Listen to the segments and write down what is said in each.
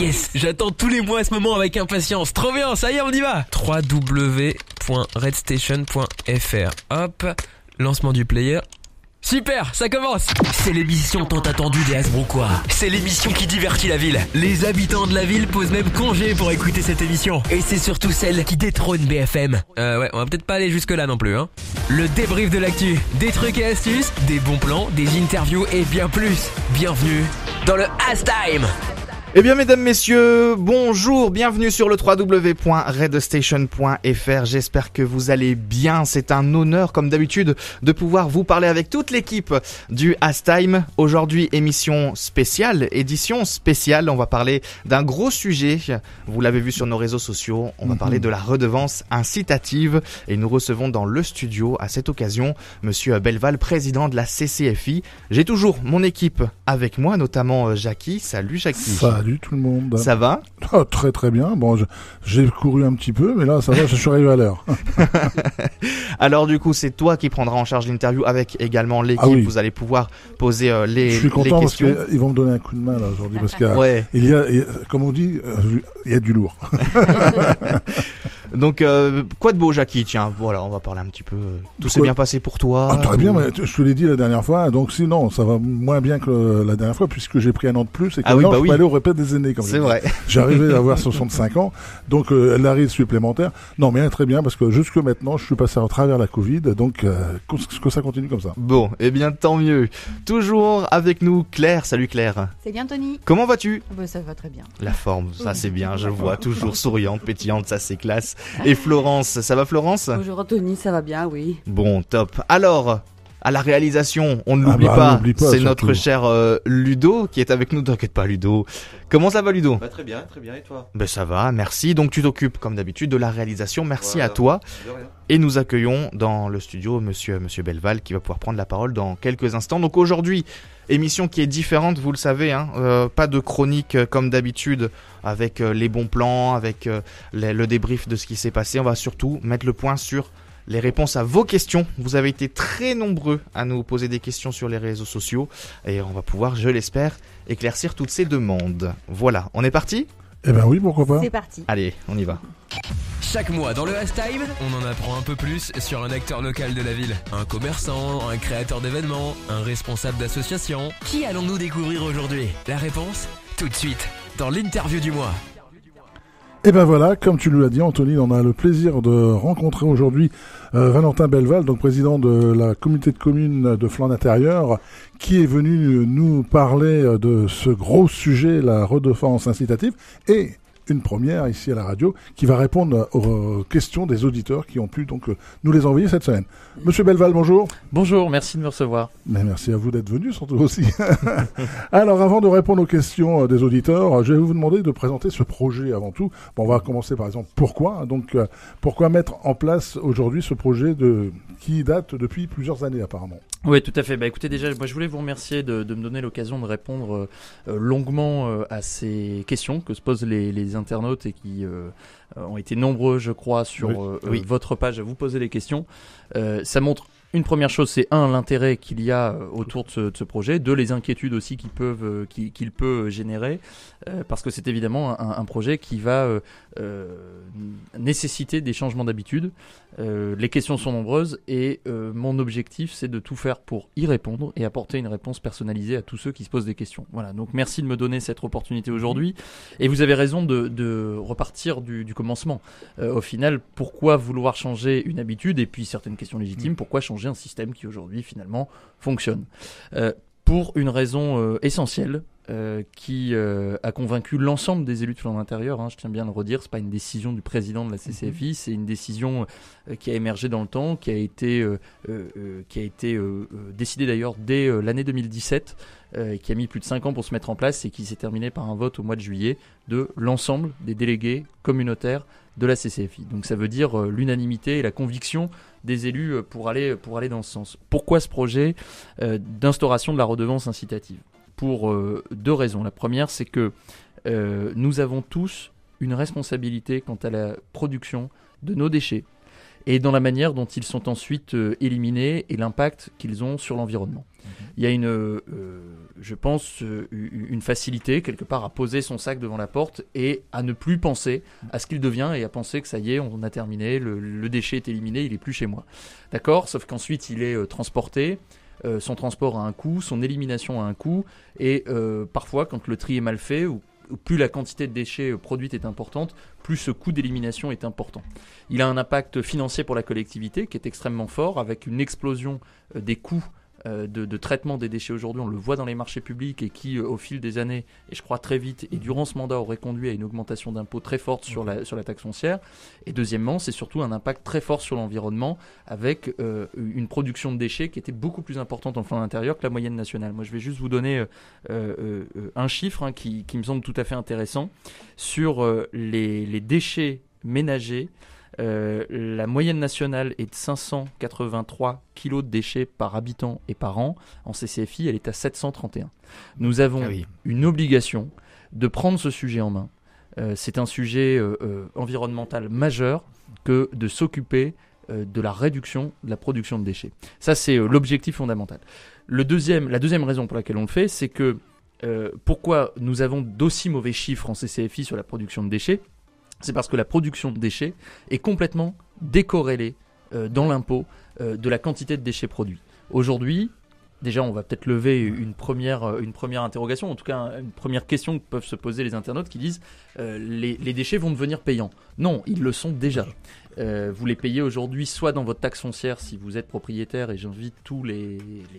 Yes, j'attends tous les mois à ce moment avec impatience. Trop bien, ça y est, on y va. www.redstation.fr. Hop, lancement du player. Super, ça commence C'est l'émission tant attendue des Hasbroquois C'est l'émission qui divertit la ville. Les habitants de la ville posent même congé pour écouter cette émission. Et c'est surtout celle qui détrône BFM. Euh ouais, on va peut-être pas aller jusque là non plus, hein. Le débrief de l'actu. Des trucs et astuces, des bons plans, des interviews et bien plus. Bienvenue dans le Has Time eh bien, mesdames, messieurs, bonjour, bienvenue sur le www.redstation.fr. J'espère que vous allez bien. C'est un honneur, comme d'habitude, de pouvoir vous parler avec toute l'équipe du ASTIME, Aujourd'hui, émission spéciale, édition spéciale. On va parler d'un gros sujet. Vous l'avez vu sur nos réseaux sociaux. On va mhm. parler de la redevance incitative. Et nous recevons dans le studio, à cette occasion, monsieur Belval, président de la CCFI. J'ai toujours mon équipe avec moi, notamment euh, Jackie. Salut Jackie tout le monde. Ça va ah, Très très bien. Bon, j'ai couru un petit peu, mais là ça va, je suis arrivé à l'heure. Alors du coup, c'est toi qui prendras en charge l'interview avec également l'équipe. Ah Vous allez pouvoir poser les euh, les, je suis content Parce qu'ils ils vont me donner un coup de main aujourd'hui parce qu'il y, a, comme on dit, il y a du lourd. Donc euh, quoi de beau, Jackie Tiens, voilà, on va parler un petit peu. Tout s'est bien passé pour toi ah, Très bien. Mais je te l'ai dit la dernière fois. Donc sinon, ça va moins bien que la dernière fois puisque j'ai pris un an de plus et que des aînés comme C'est vrai. J'arrivais à avoir 65 ans, donc euh, arrive supplémentaire. Non, mais très bien, parce que jusque maintenant, je suis passé à travers la Covid, donc euh, ce que ça continue comme ça. Bon, et eh bien tant mieux. Toujours avec nous Claire. Salut Claire. C'est bien Tony. Comment vas-tu ah bah, Ça va très bien. La forme, ça c'est bien, je vois. Toujours souriante, pétillante, ça c'est classe. Et Florence, ça va Florence Bonjour Tony, ça va bien, oui. Bon, top. Alors, à la réalisation, on ne ah bah, l'oublie pas, c'est notre cher euh, Ludo qui est avec nous. T'inquiète pas Ludo. Comment ça va Ludo bah, Très bien, très bien et toi ben, Ça va, merci. Donc tu t'occupes comme d'habitude de la réalisation, merci à toi. Et nous accueillons dans le studio monsieur, monsieur Belval qui va pouvoir prendre la parole dans quelques instants. Donc aujourd'hui, émission qui est différente, vous le savez, hein. euh, pas de chronique euh, comme d'habitude avec les bons plans, avec le débrief de ce qui s'est passé. On va surtout mettre le point sur les réponses à vos questions. Vous avez été très nombreux à nous poser des questions sur les réseaux sociaux et on va pouvoir, je l'espère, éclaircir toutes ces demandes. Voilà, on est parti Eh ben oui, pourquoi pas C'est parti. Allez, on y va. Chaque mois dans le Time, on en apprend un peu plus sur un acteur local de la ville. Un commerçant, un créateur d'événements, un responsable d'association. Qui allons-nous découvrir aujourd'hui La réponse Tout de suite, dans l'interview du mois. Et ben voilà, comme tu nous l'as dit, Anthony, on a le plaisir de rencontrer aujourd'hui euh, Valentin Belval, donc président de la communauté de communes de flanc intérieur, qui est venu nous parler de ce gros sujet, la redefense incitative, et une première ici à la radio qui va répondre aux questions des auditeurs qui ont pu donc euh, nous les envoyer cette semaine. Monsieur Belval, bonjour. Bonjour, merci de me recevoir. merci à vous d'être venu surtout aussi. Alors avant de répondre aux questions euh, des auditeurs, euh, je vais vous demander de présenter ce projet avant tout. on va commencer par exemple pourquoi donc pourquoi mettre en place aujourd'hui ce projet de qui date depuis plusieurs années apparemment. Oui, tout à fait. Bah, écoutez, déjà, moi, je voulais vous remercier de, de me donner l'occasion de répondre euh, euh, longuement euh, à ces questions que se posent les, internautes et qui ont été nombreux, je crois, sur votre page à vous poser les questions. ça montre une première chose, c'est un l'intérêt qu'il y a euh, autour de ce, projet, deux les inquiétudes aussi euh, qu'il peuvent, peut euh, générer, parce que c'est évidemment un, projet qui va nécessiter des changements d'habitude. les questions sont nombreuses et mon objectif, c'est de tout faire pour y répondre et apporter une réponse personnalisée à tous ceux qui se posent des questions. Voilà. Donc merci de me donner cette opportunité aujourd'hui. Et vous avez raison de, repartir du, du commencement. au final, pourquoi vouloir changer une habitude et puis certaines questions légitimes, mm. pourquoi changer un système qui aujourd'hui finalement fonctionne. Euh, pour une raison euh, essentielle euh, qui a convaincu l'ensemble des élus de Flandre intérieure. Hein, je tiens bien à le redire, c'est pas une décision du président de la mhm. CCFI, c'est une décision qui a émergé dans le temps, qui a été, qui a été décidée d'ailleurs dès l'année 2017, qui a mis plus de 5 ans pour se mettre en place et qui s'est terminée par un vote au mois de juillet de l'ensemble des délégués communautaires de la CCFI. Donc ça veut dire euh, l'unanimité et la conviction des élus euh, pour aller, pour aller dans ce sens. Pourquoi ce projet euh, d'instauration de la redevance incitative Pour deux raisons. La première, c'est que nous avons tous une responsabilité quant à la production de nos déchets et dans la manière dont ils sont ensuite euh, éliminés et l'impact qu'ils ont sur l'environnement. Mhm. Il y a une, euh, je pense, euh, une facilité quelque part à poser son sac devant la porte et à ne plus penser à ce qu'il devient et à penser que ça y est, on a terminé, le, déchet est éliminé, il est plus chez moi. D'accord Sauf qu'ensuite il est transporté. son transport a un coût, son élimination a un coût, et parfois quand le tri est mal fait ou plus la quantité de déchets euh, produite est importante, plus ce coût d'élimination est important. Il a un impact financier pour la collectivité qui est extrêmement fort, avec une explosion euh, des coûts euh, de, traitement des déchets aujourd'hui, on le voit dans les marchés publics et qui, euh, au fil des années, et je crois très vite, et durant ce mandat, aurait conduit à une augmentation d'impôts très forte sur, la, sur la taxe foncière. Et deuxièmement, c'est surtout un impact très fort sur l'environnement avec euh, une production de déchets qui était beaucoup plus importante en fin d'intérieur que la moyenne nationale. Moi, je vais juste vous donner un chiffre hein, qui, me semble tout à fait intéressant sur les déchets ménagers euh, la moyenne nationale est de 583 kg de déchets par habitant et par an. En CCFI, elle est à 731. Nous avons ah une obligation de prendre ce sujet en main. Euh, c'est un sujet euh, environnemental majeur que de s'occuper de la réduction de la production de déchets. Ça, c'est l'objectif fondamental. Le deuxième, la deuxième raison pour laquelle on le fait, c'est que pourquoi nous avons d'aussi mauvais chiffres en CCFI sur la production de déchets c'est parce que la production de déchets est complètement décorrélée euh, dans l'impôt euh, de la quantité de déchets produits. Aujourd'hui, déjà, on va peut-être lever une première, euh, une première interrogation, en tout cas une première question que peuvent se poser les internautes qui disent les, les, déchets vont devenir payants. Non, ils le sont déjà. Euh, vous les payez aujourd'hui soit dans votre taxe foncière si vous êtes propriétaire, et j'invite tous les,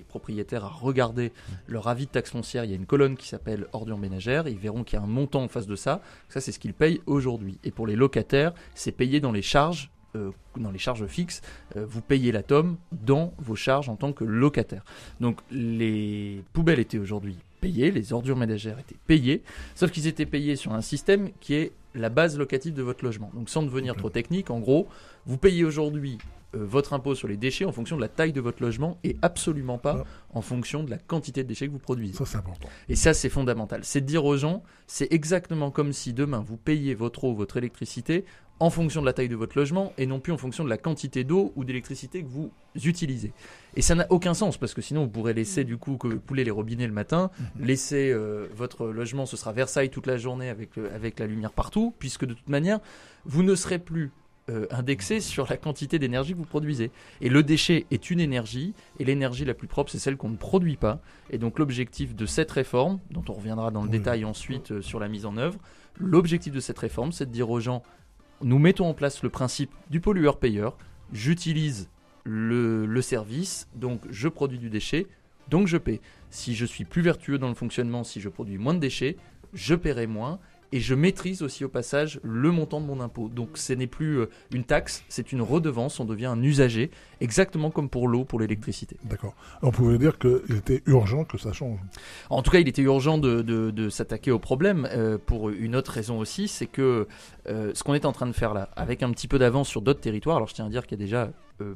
propriétaires à regarder leur avis de taxe foncière. Il y a une colonne qui s'appelle ordures ménagère. Ils verront qu'il y a un montant en face de ça. Ça, c'est ce qu'ils payent aujourd'hui. Et pour les locataires, c'est payé dans les charges euh, dans les charges fixes, euh, vous payez la dans vos charges en tant que locataire. Donc les poubelles étaient aujourd'hui payés, les ordures ménagères étaient payées, sauf qu'ils étaient payés sur un système qui est la base locative de votre logement. Donc sans devenir trop technique, en gros, vous payez aujourd'hui euh, votre impôt sur les déchets en fonction de la taille de votre logement et absolument pas ah. en fonction de la quantité de déchets que vous produisez. important. Et ça, c'est fondamental. C'est de dire aux gens, c'est exactement comme si demain vous payiez votre eau, votre électricité en fonction de la taille de votre logement et non plus en fonction de la quantité d'eau ou d'électricité que vous utilisez. Et ça n'a aucun sens parce que sinon vous pourrez laisser mm. du coup que couler les robinets le matin, mm-hmm. laisser euh, votre logement, ce sera Versailles toute la journée avec, euh, avec la lumière partout, puisque de toute manière, vous ne serez plus euh, indexé mm-hmm. sur la quantité d'énergie que vous produisez. Et le déchet est une énergie, et l'énergie la plus propre, c'est celle qu'on ne produit pas. Et donc l'objectif de cette réforme, dont on reviendra dans le mm. détail ensuite sur la mise en œuvre, l'objectif de cette réforme, c'est de dire aux gens, nous mettons en place le principe du pollueur-payeur, j'utilise le, service, donc je produis du déchet, donc je paie. Si je suis plus vertueux dans le fonctionnement, si je produis moins de déchets, je paierai moins et je maîtrise aussi au passage le montant de mon impôt. Donc ce n'est plus euh, une taxe, c'est une redevance, on devient un usager, exactement comme pour l'eau, pour l'électricité. D'accord. On pouvait dire qu'il était urgent que ça change. En tout cas, il était urgent de, s'attaquer au problème euh, pour une autre raison aussi, c'est que euh, ce qu'on est en train de faire là, avec un petit peu d'avance sur d'autres territoires, alors je tiens à dire qu'il y a déjà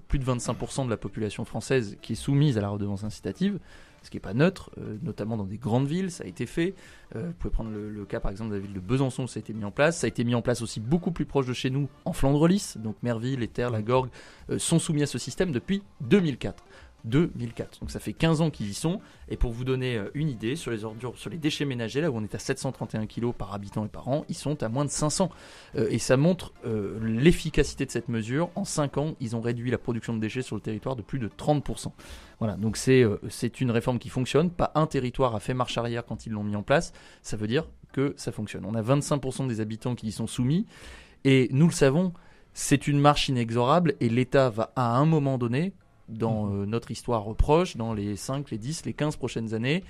plus de 25% de la population française qui est soumise à la redevance incitative, ce qui n'est pas neutre, euh, notamment dans des grandes villes, ça a été fait. Euh, vous pouvez prendre le, cas par exemple de la ville de Besançon, ça a été mis en place. Ça a été mis en place aussi beaucoup plus proche de chez nous, en Flandre-Lys. Donc Merville, les Terres, la Gorgue euh, sont soumis à ce système depuis 2004. 2004. Donc ça fait 15 ans qu'ils y sont. Et pour vous donner euh, une idée, sur les ordures, sur les déchets ménagers, là où on est à 731 kg par habitant et par an, ils sont à moins de 500. Euh, et ça montre euh, l'efficacité de cette mesure. En 5 ans, ils ont réduit la production de déchets sur le territoire de plus de 30%. Voilà, donc c'est une réforme qui fonctionne. Pas un territoire a fait marche arrière quand ils l'ont mis en place. Ça veut dire que ça fonctionne. On a 25% des habitants qui y sont soumis. Et nous le savons, c'est une marche inexorable et l'État va à un moment donné dans mhm. euh, notre histoire proche, dans les 5, les 10, les 15 prochaines années,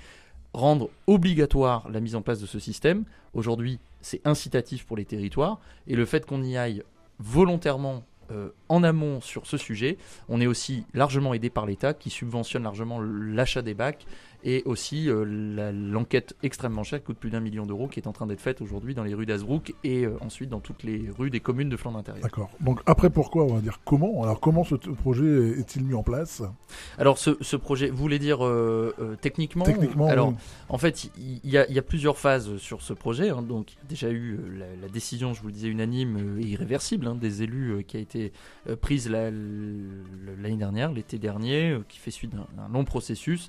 rendre obligatoire la mise en place de ce système. Aujourd'hui, c'est incitatif pour les territoires, et le fait qu'on y aille volontairement euh, en amont sur ce sujet. On est aussi largement aidé par l'État qui subventionne largement l'achat des bacs et aussi euh, l'enquête extrêmement chère qui coûte plus d'un million d'euros qui est en train d'être faite aujourd'hui dans les rues d'Asbrook et euh, ensuite dans toutes les rues des communes de Flandre intérieure. D'accord. Donc après pourquoi on va dire comment Alors comment ce projet est-il mis en place Alors ce, projet, vous voulez dire euh, techniquement Techniquement. Alors en fait il y, a plusieurs phases sur ce projet. Hein. donc il y a déjà eu la, décision, je vous le disais, unanime et irréversible hein, des élus qui a été prise l'année dernière, l'été dernier, qui fait suite d'un long processus.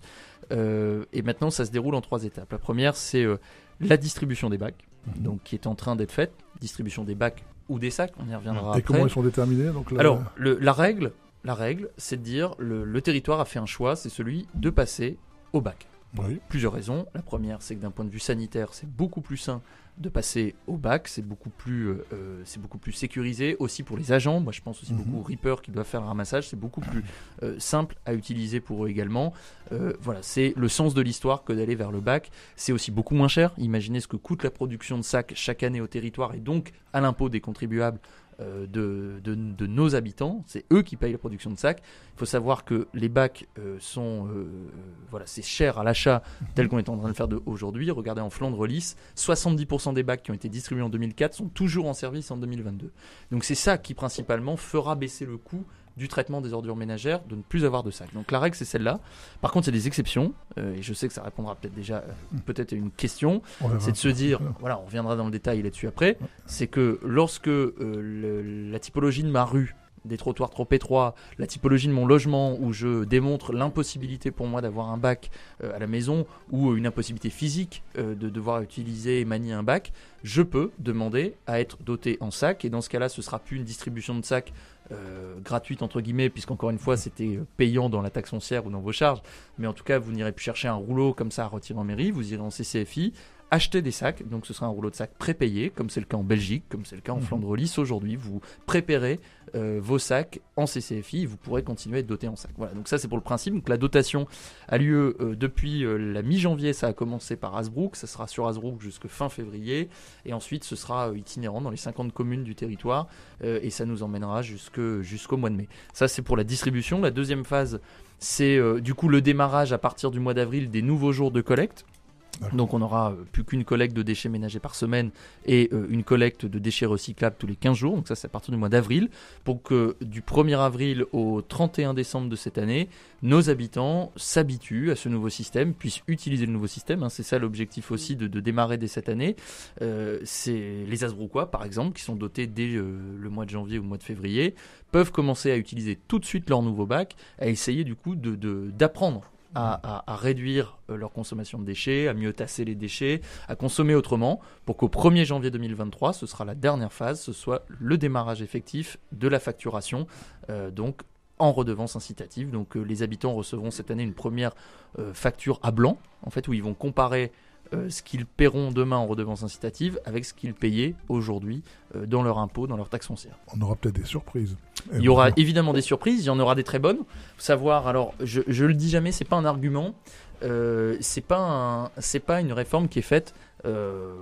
Euh, et maintenant, ça se déroule en trois étapes. La première, c'est euh, la distribution des bacs, mhm. donc qui est en train d'être faite. Distribution des bacs ou des sacs, on y reviendra et comment ils sont déterminés Alors, la règle, la règle c'est de dire le, le territoire a fait un choix, c'est celui de passer au bac plusieurs raisons. La première, c'est que d'un point de vue sanitaire, c'est beaucoup plus sain de passer au bac, c'est beaucoup, plus, euh, euh, beaucoup plus sécurisé aussi pour les agents. Moi, je pense aussi beaucoup mhm. aux Reapers qui doivent faire un ramassage, c'est beaucoup plus euh, simple à utiliser pour eux également. voilà, c'est le sens de l'histoire que d'aller vers le bac. C'est aussi beaucoup moins cher. Imaginez ce que coûte la production de sacs chaque année au territoire et donc à l'impôt des contribuables euh, de, nos habitants. C'est eux qui payent la production de sacs. Il faut savoir que les bacs euh, sont. Euh, voilà, c'est cher à l'achat, tel qu'on est en train de le faire aujourd'hui. Regardez en Flandre lisse, 70% des bacs qui ont été distribués en 2004 sont toujours en service en 2022. Donc c'est ça qui principalement fera baisser le coût du traitement des ordures ménagères de ne plus avoir de sac. Donc la règle, c'est celle-là. Par contre, c'est des exceptions, euh, et je sais que ça répondra peut-être déjà euh, mm. peut-être à une question, c'est de se dire, voilà, on reviendra dans le détail là-dessus après, c'est que lorsque euh, la typologie de ma rue des trottoirs trop étroits, la typologie de mon logement où je démontre l'impossibilité pour moi d'avoir un bac à la maison ou une impossibilité physique de devoir utiliser et manier un bac, je peux demander à être doté en sac et dans ce cas-là ce sera plus une distribution de sacs euh, gratuite entre guillemets, puisqu'encore une fois c'était euh, payant dans la taxe foncière ou dans vos charges, mais en tout cas vous n'irez plus chercher un rouleau comme ça à retirer en mairie, vous irez en CCFI acheter des sacs. Donc ce sera un rouleau de sacs prépayé, comme c'est le cas en Belgique, comme c'est le cas en mhm. Flandre Lys aujourd'hui. Vous préparez euh, vos sacs en CCFI, vous pourrez continuer à être doté en sacs. Voilà, donc ça c'est pour le principe. Donc la dotation a lieu euh, depuis euh, la mi-janvier, ça a commencé par Hasbrook, ça sera sur Hasbrook jusque fin février, et ensuite ce sera itinérant dans les 50 communes du territoire, et ça nous emmènera jusqu'au mois de mai. Ça c'est pour la distribution. La deuxième phase, c'est du coup le démarrage à partir du mois d'avril des nouveaux jours de collecte. Donc on n'aura euh, plus qu'une collecte de déchets ménagers par semaine et euh, une collecte de déchets recyclables tous les 15 jours. Donc ça c'est à partir du mois d'avril. Pour que du 1er avril au 31 décembre de cette année, nos habitants s'habituent à ce nouveau système, puissent utiliser le nouveau système. Hein. C'est ça l'objectif aussi de, démarrer dès cette année. Euh, c'est les Asbrouquois par exemple, qui sont dotés dès le mois de janvier ou le mois de février, peuvent commencer à utiliser tout de suite leur nouveau bac, à essayer du coup d'apprendre de, d'apprendre à, réduire euh, leur consommation de déchets, à mieux tasser les déchets, à consommer autrement, pour qu'au 1er janvier 2023, ce sera la dernière phase, ce soit le démarrage effectif de la facturation, euh, donc en redevance incitative. Donc euh, les habitants recevront cette année une première facture à blanc, en fait, où ils vont comparer euh, ce qu'ils paieront demain en redevance incitative avec ce qu'ils payaient aujourd'hui euh, dans leur impôt, dans leur taxe foncière. On aura peut-être des surprises. il y aura évidemment des surprises, il y en aura des très bonnes. savoir, alors je, le dis jamais, c'est pas un argument, euh, c'est pas pas une réforme qui est faite euh,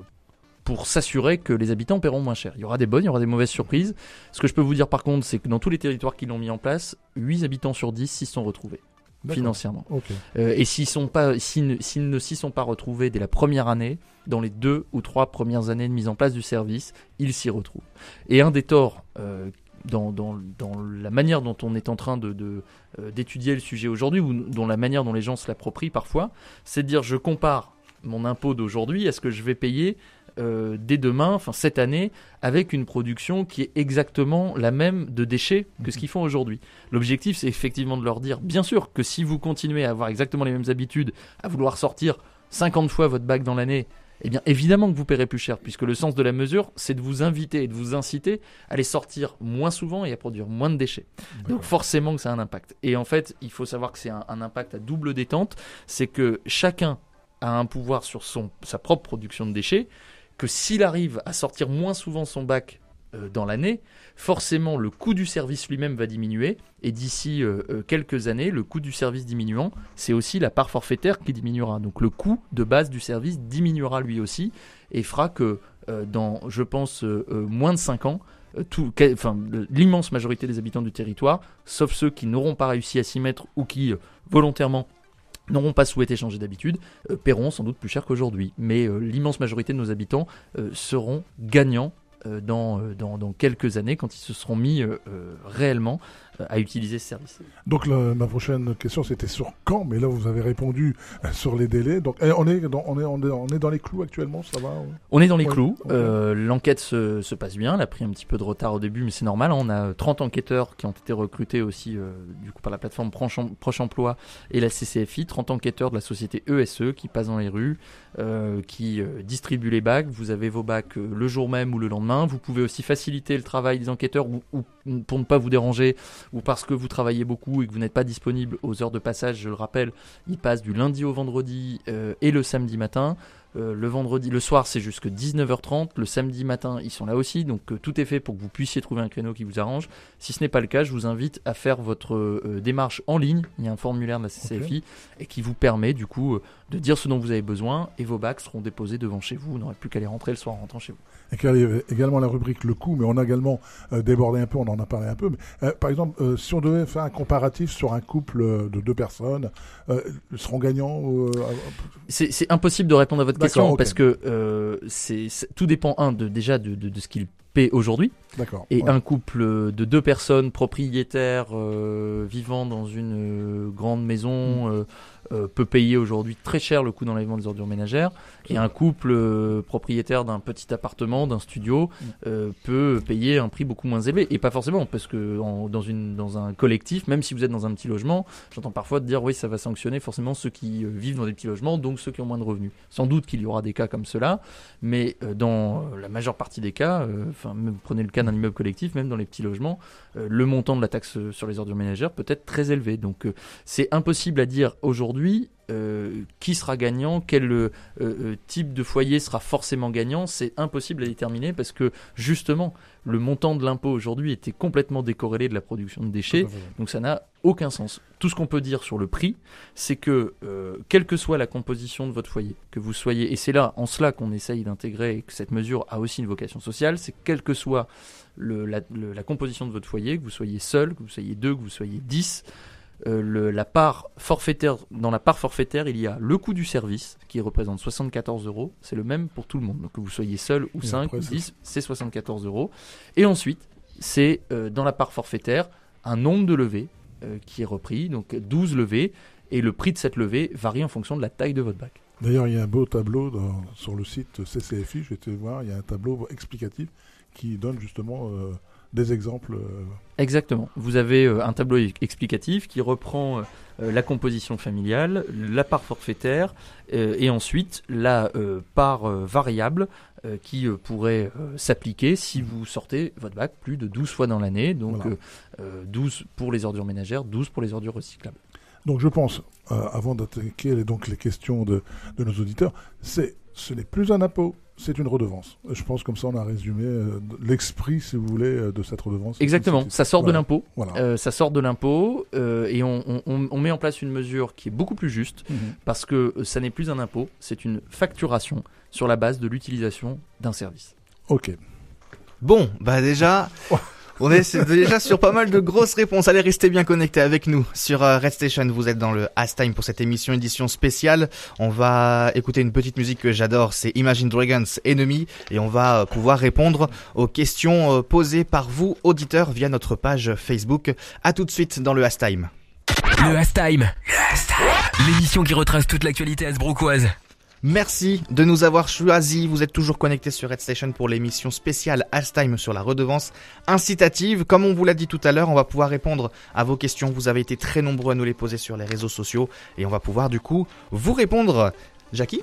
pour s'assurer que les habitants paieront moins cher. Il y aura des bonnes, il y aura des mauvaises surprises. Ce que je peux vous dire par contre, c'est que dans tous les territoires qui l'ont mis en place, 8 habitants sur 10 s'y sont retrouvés financièrement. Euh, et s'ils sont pas, s'ils ne, s'y sont pas retrouvés dès la première année, dans les deux ou trois premières années de mise en place du service, ils s'y retrouvent. Et un des torts euh, dans, la manière dont on est en train de, euh, d'étudier le sujet aujourd'hui, ou dans la manière dont les gens se l'approprient parfois, c'est de dire je compare mon impôt d'aujourd'hui à ce que je vais payer euh, dès demain, enfin cette année, avec une production qui est exactement la même de déchets que ce mhm. qu'ils font aujourd'hui. L'objectif, c'est effectivement de leur dire, bien sûr, que si vous continuez à avoir exactement les mêmes habitudes, à vouloir sortir 50 fois votre bac dans l'année, eh bien évidemment que vous paierez plus cher, puisque le sens de la mesure, c'est de vous inviter et de vous inciter à les sortir moins souvent et à produire moins de déchets. Donc forcément que ça a un impact. Et en fait, il faut savoir que c'est un, un, impact à double détente, c'est que chacun a un pouvoir sur son, sa propre production de déchets, que s'il arrive à sortir moins souvent son bac euh, dans l'année, forcément le coût du service lui-même va diminuer, et d'ici euh, euh, quelques années, le coût du service diminuant, c'est aussi la part forfaitaire qui diminuera. Donc le coût de base du service diminuera lui aussi, et fera que dans, je pense, moins de 5 ans, l'immense majorité des habitants du territoire, sauf ceux qui n'auront pas réussi à s'y mettre ou qui volontairement n'auront pas souhaité changer d'habitude, euh, paieront sans doute plus cher qu'aujourd'hui. Mais euh, l'immense majorité de nos habitants euh, seront gagnants dans, quelques années quand ils se seront mis réellement à utiliser ce service. Donc ma prochaine question c'était sur quand, mais là vous avez répondu euh, sur les délais. Donc eh, on est dans, les clous actuellement, ça va On est dans les clous. Euh, l'enquête se, passe bien. Elle a pris un petit peu de retard au début, mais c'est normal. Hein. On a 30 enquêteurs qui ont été recrutés aussi euh, du coup par la plateforme Proche, Emploi et la CCFI. 30 enquêteurs de la société ESE e qui passent dans les rues, qui distribuent les bacs. Vous avez vos bacs le jour même ou le lendemain. Vous pouvez aussi faciliter le travail des enquêteurs pour ne pas vous déranger ou parce que vous travaillez beaucoup et que vous n'êtes pas disponible aux heures de passage, je le rappelle, il passe du lundi au vendredi euh, et le samedi matin. Euh, le vendredi, le soir, c'est jusque 19h30. Le samedi matin, ils sont là aussi. Donc euh, tout est fait pour que vous puissiez trouver un créneau qui vous arrange. Si ce n'est pas le cas, je vous invite à faire votre euh, démarche en ligne. Il y a un formulaire de la CCFI et qui vous permet du coup de dire ce dont vous avez besoin et vos bacs seront déposés devant chez vous. Vous n'aurez plus qu'à les rentrer le soir en rentrant chez vous. Et il y également la rubrique le coût, mais on a également débordé un peu, on en a parlé un peu. Mais, par exemple, si on devait faire un comparatif sur un couple de deux personnes, seront gagnants C'est impossible de répondre à votre parce que euh, c'est tout dépend un de déjà de, de, ce qu'il paie aujourd'hui. D'accord. Et un couple de deux personnes propriétaires euh, vivant dans une euh, grande maison. Mmh. Euh, peut payer aujourd'hui très cher le coût d'enlèvement des ordures ménagères. Et un couple euh, propriétaire d'un petit appartement, d'un studio, mm. euh, peut payer un prix beaucoup moins élevé. Et pas forcément, parce que dans, une, dans un collectif, même si vous êtes dans un petit logement, j'entends parfois dire oui, ça va sanctionner forcément ceux qui vivent dans des petits logements, donc ceux qui ont moins de revenus. Sans doute qu'il y aura des cas comme cela, mais dans la majeure partie des cas, enfin, prenez le cas d'un immeuble collectif, même dans les petits logements, le montant de la taxe sur les ordures ménagères peut être très élevé. Donc c'est impossible à dire aujourd'hui lui, euh, qui sera gagnant, quel euh, euh, type de foyer sera forcément gagnant, c'est impossible à déterminer parce que justement le montant de l'impôt aujourd'hui était complètement décorrélé de la production de déchets, donc ça n'a aucun sens. Tout ce qu'on peut dire sur le prix, c'est que quelle que soit la composition de votre foyer, que vous soyez, et c'est là en cela qu'on essaye d'intégrer que cette mesure a aussi une vocation sociale, c'est quelle que soit la composition de votre foyer, que vous soyez seul, que vous soyez deux, que vous soyez dix, euh, la part forfaitaire, dans la part forfaitaire, il y a le coût du service qui représente 74 euros. C'est le même pour tout le monde. Donc que vous soyez seul ou 5 ou 10, c'est 74 euros. Et ensuite, c'est euh, dans la part forfaitaire un nombre de levées euh, qui est repris, donc 12 levées. Et le prix de cette levée varie en fonction de la taille de votre bac. D'ailleurs, il y a un beau tableau sur le site CCFI. Je vais te voir. Il y a un tableau explicatif qui donne justement des exemples. Euh, Exactement. Vous avez euh, un tableau explicatif qui reprend euh, la composition familiale, la part forfaitaire et ensuite la part variable qui pourrait s'appliquer si mm. vous sortez votre bac plus de 12 fois dans l'année. Donc 12 pour les ordures ménagères, 12 pour les ordures recyclables. Donc je pense, avant d'attaquer les, les questions de, nos auditeurs, c'est ce n'est plus un impôt. C'est une redevance. Je pense comme ça, on a résumé euh, l'esprit, si vous voulez, euh, de cette redevance. Exactement. Ça sort, de l'impôt. Euh, ça sort de l'impôt et on, met en place une mesure qui est beaucoup plus juste mhm. parce que ça n'est plus un impôt, c'est une facturation sur la base de l'utilisation d'un service. Ok. Bon, bah déjà. On est déjà sur pas mal de grosses réponses. Allez, restez bien connectés avec nous sur euh, Red Station. Vous êtes dans le hastime Time pour cette émission édition spéciale. On va écouter une petite musique que j'adore, c'est Imagine Dragons Enemy, et on va euh, pouvoir répondre aux questions euh, posées par vous auditeurs via notre page Facebook. À tout de suite dans le hastime Time. Le hastime Time. L'émission qui retrace toute l'actualité asbrocoise. Merci de nous avoir choisis. Vous êtes toujours connecté sur RedStation pour l'émission spéciale Time sur la redevance incitative. Comme on vous l'a dit tout à l'heure, on va pouvoir répondre à vos questions. Vous avez été très nombreux à nous les poser sur les réseaux sociaux et on va pouvoir du coup vous répondre. Jackie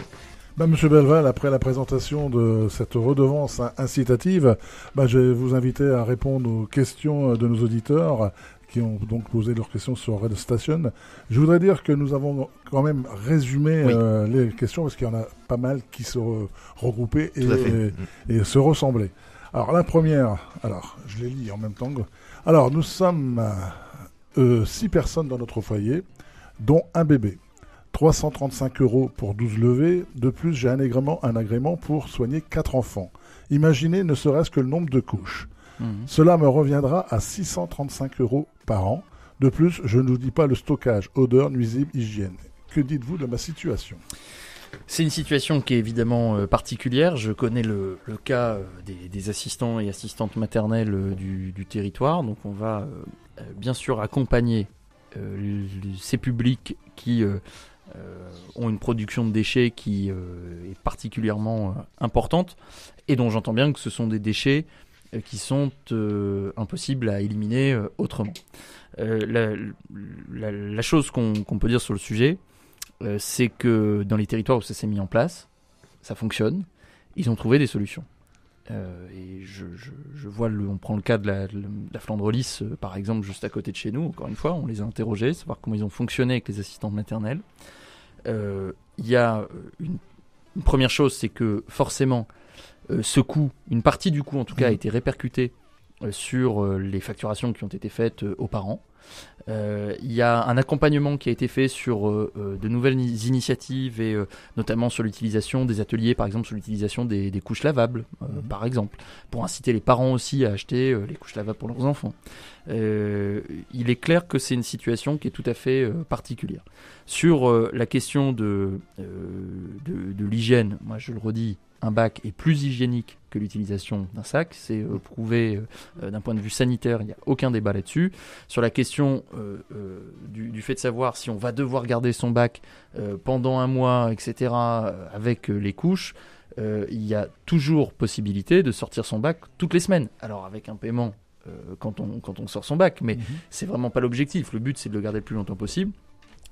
bah, Monsieur Belval, après la présentation de cette redevance incitative, bah, je vais vous inviter à répondre aux questions euh, de nos auditeurs qui ont donc posé leurs questions sur Red Station. Je voudrais dire que nous avons quand même résumé euh, les questions parce qu'il y en a pas mal qui se regroupaient mm. et, se ressemblaient. Alors la première, alors je les lis en même temps. Alors nous sommes euh, six personnes dans notre foyer, dont un bébé. 335 euros pour 12 levées. De plus, j'ai un agrément, un agrément pour soigner 4 enfants. Imaginez ne serait-ce que le nombre de couches. Mhm. Cela me reviendra à 635 euros par an. De plus, je ne vous dis pas le stockage, odeur, nuisible, hygiène. Que dites-vous de ma situation c'est une situation qui est évidemment euh, particulière. Je connais le, cas euh, des, assistants et assistantes maternelles euh, du, territoire. Donc on va bien sûr accompagner ces publics qui euh, ont une production de déchets qui euh, est particulièrement euh, importante et dont j'entends bien que ce sont des déchets qui sont impossibles à éliminer autrement. la, chose qu'on peut dire sur le sujet, c'est que dans les territoires où ça s'est mis en place, ça fonctionne, ils ont trouvé des solutions. Euh, et je, vois, on prend le cas de la, Flandre Lys, euh, par exemple, juste à côté de chez nous. Encore une fois, on les a interrogés, savoir comment ils ont fonctionné avec les assistantes maternelles. Euh, il y a une, première chose, c'est que forcément, ce coût, une partie du coup en tout cas, a mmh. été répercutée euh, sur euh, les facturations qui ont été faites euh, aux parents. Il y a un accompagnement qui a été fait sur de nouvelles initiatives et notamment sur l'utilisation des ateliers, par exemple sur l'utilisation des, couches lavables, mhm. par exemple, pour inciter les parents aussi à acheter les couches lavables pour leurs enfants. il est clair que c'est une situation qui est tout à fait particulière. Sur la question de, de l'hygiène, moi je le redis, un bac est plus hygiénique que l'utilisation d'un sac. C'est euh, prouvé euh, euh, d'un point de vue sanitaire, il n'y a aucun débat là-dessus. Sur la question du, fait de savoir si on va devoir garder son bac pendant un mois, etc., avec les couches, il y a toujours possibilité de sortir son bac toutes les semaines. Alors avec un paiement quand on, quand on sort son bac, mais ce mhm. n'est c'est vraiment pas l'objectif. Le but, c'est de le garder le plus longtemps possible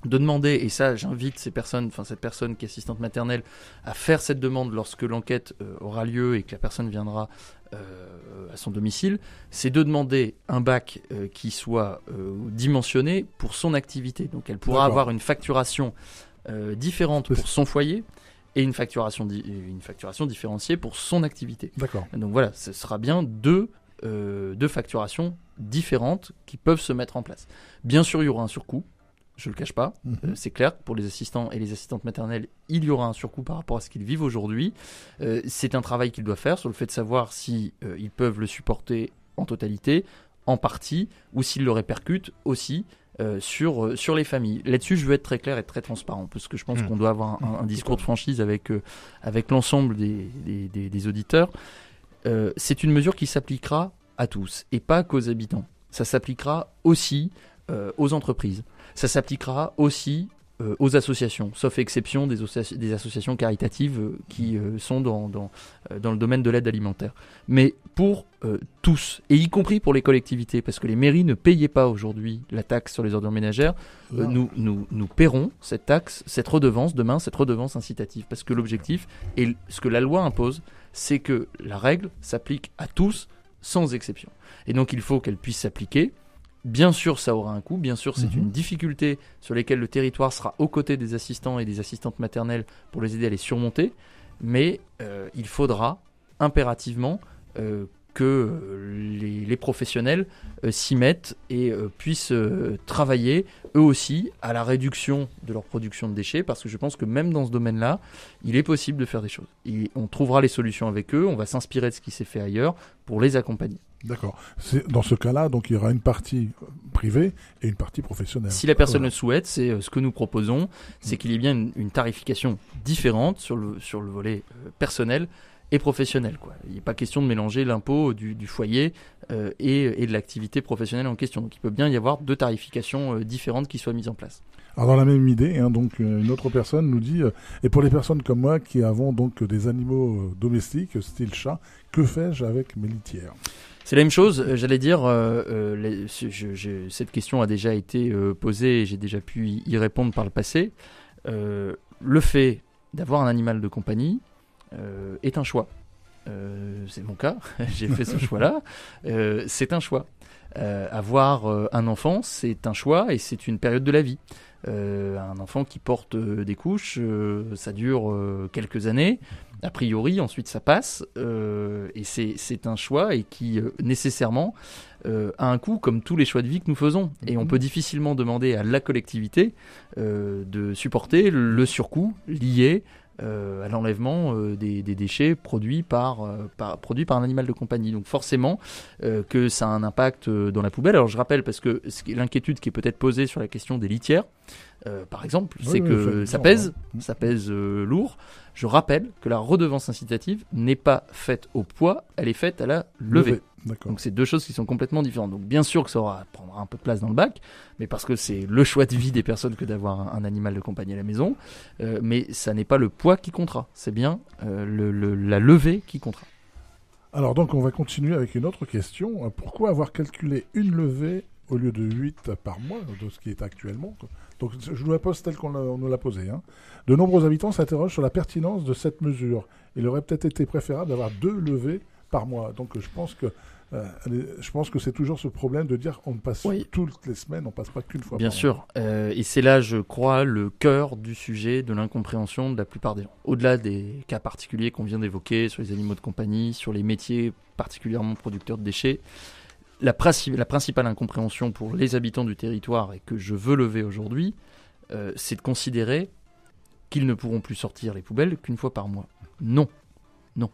de demander, et ça j'invite ces personnes, enfin cette personne qui est assistante maternelle, à faire cette demande lorsque l'enquête euh, aura lieu et que la personne viendra euh, à son domicile, c'est de demander un bac euh, qui soit dimensionné pour son activité. Donc elle pourra avoir une facturation différente pour son foyer et une facturation, une facturation différenciée pour son activité. D'accord. Donc voilà, ce sera bien deux, deux facturations différentes qui peuvent se mettre en place. Bien sûr, il y aura un surcoût je le cache pas. Mhm. Euh, c'est clair que pour les assistants et les assistantes maternelles, il y aura un surcoût par rapport à ce qu'ils vivent aujourd'hui. Euh, c'est un travail qu'ils doivent faire sur le fait de savoir si euh, ils peuvent le supporter en totalité, en partie, ou s'ils le répercutent aussi. sur, sur les familles. Là-dessus, je veux être très clair et très transparent, parce que je pense mhm. qu'on doit avoir un, mhm. discours de franchise avec, avec l'ensemble des, auditeurs. c'est une mesure qui s'appliquera à tous, et pas qu'aux habitants. Ça s'appliquera aussi aux entreprises. Ça s'appliquera aussi euh, aux associations, sauf exception des, associations caritatives euh, qui euh, sont dans, dans, dans, le domaine de l'aide alimentaire. Mais pour tous, et y compris pour les collectivités, parce que les mairies ne payaient pas aujourd'hui la taxe sur les ordures ménagères, nous, nous, nous paierons cette taxe, cette redevance demain, cette redevance incitative, parce que l'objectif, et ce que la loi impose, c'est que la règle s'applique à tous, sans exception. Et donc il faut qu'elle puisse s'appliquer Bien sûr, ça aura un coût, bien sûr, c'est mhm. une difficulté sur laquelle le territoire sera aux côtés des assistants et des assistantes maternelles pour les aider à les surmonter, mais euh, il faudra impérativement euh, que euh, les, professionnels s'y mettent et puissent travailler eux aussi à la réduction de leur production de déchets, parce que je pense que même dans ce domaine-là, il est possible de faire des choses. Et on trouvera les solutions avec eux, on va s'inspirer de ce qui s'est fait ailleurs pour les accompagner. D'accord. Dans ce cas-là, donc il y aura une partie privée et une partie professionnelle. Si la personne le souhaite, c'est euh, ce que nous proposons, c'est mm. qu'il y ait bien une, tarification différente sur le, volet euh, personnel et professionnel. Il n'est pas question de mélanger l'impôt du, foyer euh, et, de l'activité professionnelle en question. Donc il peut bien y avoir deux tarifications différentes qui soient mises en place. Alors dans la même idée, hein, donc une autre personne nous dit et pour les personnes comme moi qui avons donc des animaux domestiques, style chat, que fais-je avec mes litières c'est la même chose, euh, j'allais dire, euh, euh, cette question a déjà été posée et j'ai déjà pu y répondre par le passé. le fait d'avoir un animal de compagnie est un choix. c'est mon cas, j'ai fait ce choix-là. c'est un choix. avoir un enfant, c'est un choix et c'est une période de la vie. un enfant qui porte des couches, ça dure quelques années, a priori, ensuite ça passe et c'est un choix et qui euh, nécessairement euh, a un coût comme tous les choix de vie que nous faisons. Et on mhm. peut difficilement demander à la collectivité euh, de supporter le surcoût lié à l'enlèvement des, déchets produits par, produits par un animal de compagnie. Donc forcément que ça a un impact dans la poubelle. Alors je rappelle parce que l'inquiétude qui est peut-être posée sur la question des litières, euh, par exemple, c'est que ça pèse, hein. ça pèse euh, lourd. Je rappelle que la redevance incitative n'est pas faite au poids, elle est faite à la levée. Donc c'est deux choses qui sont complètement différentes. Donc bien sûr que ça aura, prendre un peu de place dans le bac, mais parce que c'est le choix de vie des personnes que d'avoir un, animal de compagnie à la maison, euh, mais ça n'est pas le poids qui comptera, c'est bien la levée qui comptera. Alors donc on va continuer avec une autre question. Pourquoi avoir calculé une levée au lieu de 8 par mois, de ce qui est actuellement. Donc je vous la pose telle qu'on nous l'a posée. Hein. De nombreux habitants s'interrogent sur la pertinence de cette mesure. Il aurait peut-être été préférable d'avoir deux levées par mois. Donc je pense que euh, je pense que c'est toujours ce problème de dire on passe toutes les semaines, on passe pas qu'une fois. Bien sûr, euh, et c'est là, je crois, le cœur du sujet de l'incompréhension de la plupart des gens. Au-delà des cas particuliers qu'on vient d'évoquer sur les animaux de compagnie, sur les métiers particulièrement producteurs de déchets, la, principale incompréhension pour les habitants du territoire et que je veux lever aujourd'hui, euh, c'est de considérer qu'ils ne pourront plus sortir les poubelles qu'une fois par mois. Non, non.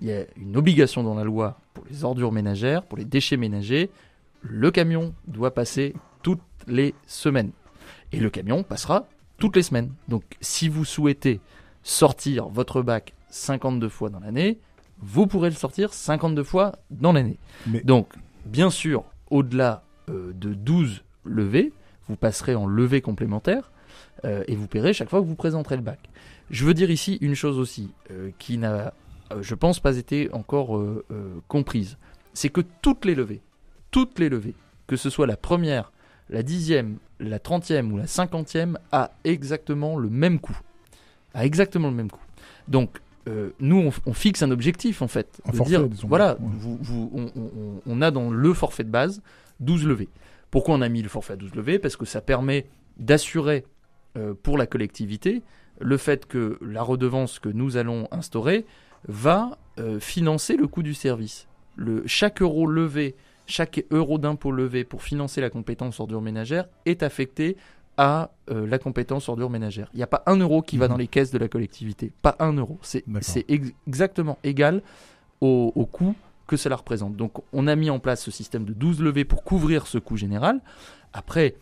Il y a une obligation dans la loi pour les ordures ménagères, pour les déchets ménagers. Le camion doit passer toutes les semaines. Et le camion passera toutes les semaines. Donc si vous souhaitez sortir votre bac 52 fois dans l'année, vous pourrez le sortir 52 fois dans l'année. Donc Bien sûr, au-delà euh, de 12 levées, vous passerez en levée complémentaire euh, et vous paierez chaque fois que vous présenterez le bac. Je veux dire ici une chose aussi euh, qui n'a, je pense, pas été encore comprise. C'est que toutes les levées, toutes les levées, que ce soit la première, la dixième, la trentième ou la cinquantième, a exactement le même coût. A exactement le même coût. Donc, euh, nous, on, fixe un objectif en fait. de dire, voilà, on, a dans le forfait de base 12 levées. Pourquoi on a mis le forfait à 12 levées Parce que ça permet d'assurer euh, pour la collectivité le fait que la redevance que nous allons instaurer va euh, financer le coût du service. Le, chaque euro levé, chaque euro d'impôt levé pour financer la compétence ordure ménagère est affecté à euh, la compétence ordure ménagère. Il n'y a pas un euro qui va mhm. dans les caisses de la collectivité. Pas un euro. C'est exactement égal au, coût que cela représente. Donc on a mis en place ce système de 12 levées pour couvrir ce coût général. Après,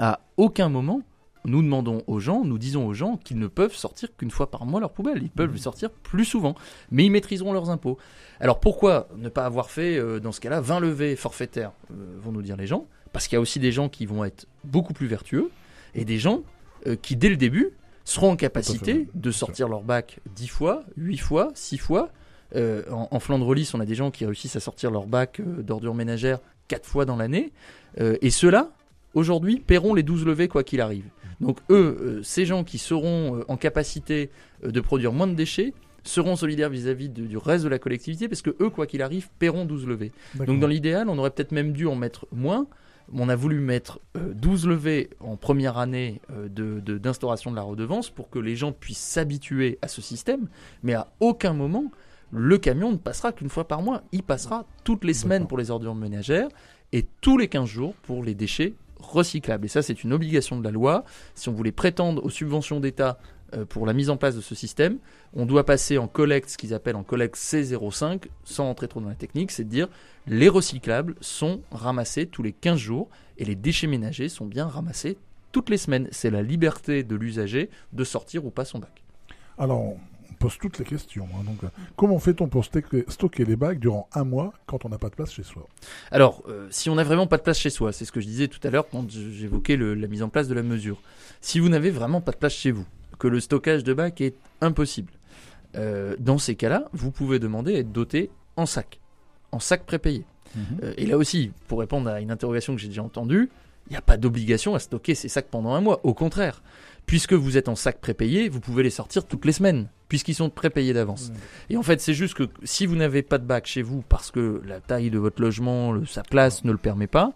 à aucun moment, nous demandons aux gens, nous disons aux gens qu'ils ne peuvent sortir qu'une fois par mois leur poubelle. Ils peuvent mhm. sortir plus souvent, mais ils maîtriseront leurs impôts. Alors pourquoi ne pas avoir fait, euh, dans ce cas-là, 20 levées forfaitaires, euh, vont nous dire les gens parce qu'il y a aussi des gens qui vont être beaucoup plus vertueux et des gens euh, qui, dès le début, seront en capacité de sortir leur bac 10 fois, 8 fois, 6 fois. Euh, en, Flandre lys on a des gens qui réussissent à sortir leur bac euh, d'ordures ménagères ménagère 4 fois dans l'année. et ceux-là, aujourd'hui, paieront les 12 levées quoi qu'il arrive. Donc eux, ces gens qui seront en capacité de produire moins de déchets, seront solidaires vis-à-vis du reste de la collectivité parce que eux, quoi qu'il arrive, paieront 12 levées. Donc dans l'idéal, on aurait peut-être même dû en mettre moins on a voulu mettre 12 euh, levées en première année euh, d'instauration de, de la redevance pour que les gens puissent s'habituer à ce système, mais à aucun moment le camion ne passera qu'une fois par mois. Il passera toutes les semaines pour les ordures ménagères et tous les 15 jours pour les déchets recyclables. Et ça, c'est une obligation de la loi. Si on voulait prétendre aux subventions d'État euh, pour la mise en place de ce système, on doit passer en collecte, ce qu'ils appellent en collecte C05, sans entrer trop dans la technique, c'est à dire les recyclables sont ramassés tous les 15 jours et les déchets ménagers sont bien ramassés toutes les semaines. C'est la liberté de l'usager de sortir ou pas son bac. Alors, on pose toutes les questions. Hein, euh, comment fait-on pour stocker les bacs durant un mois quand on n'a pas de place chez soi Alors, euh, si on n'a vraiment pas de place chez soi, c'est ce que je disais tout à l'heure quand j'évoquais la mise en place de la mesure. Si vous n'avez vraiment pas de place chez vous, que le stockage de bac est impossible. Euh, dans ces cas-là, vous pouvez demander à être doté en sac, en sac prépayé. Mhm. Euh, et là aussi, pour répondre à une interrogation que j'ai déjà entendue, il n'y a pas d'obligation à stocker ces sacs pendant un mois. Au contraire, puisque vous êtes en sac prépayé, vous pouvez les sortir toutes les semaines, puisqu'ils sont prépayés d'avance. Et en fait, c'est juste que si vous n'avez pas de bac chez vous parce que la taille de votre logement, sa place ne le permet pas,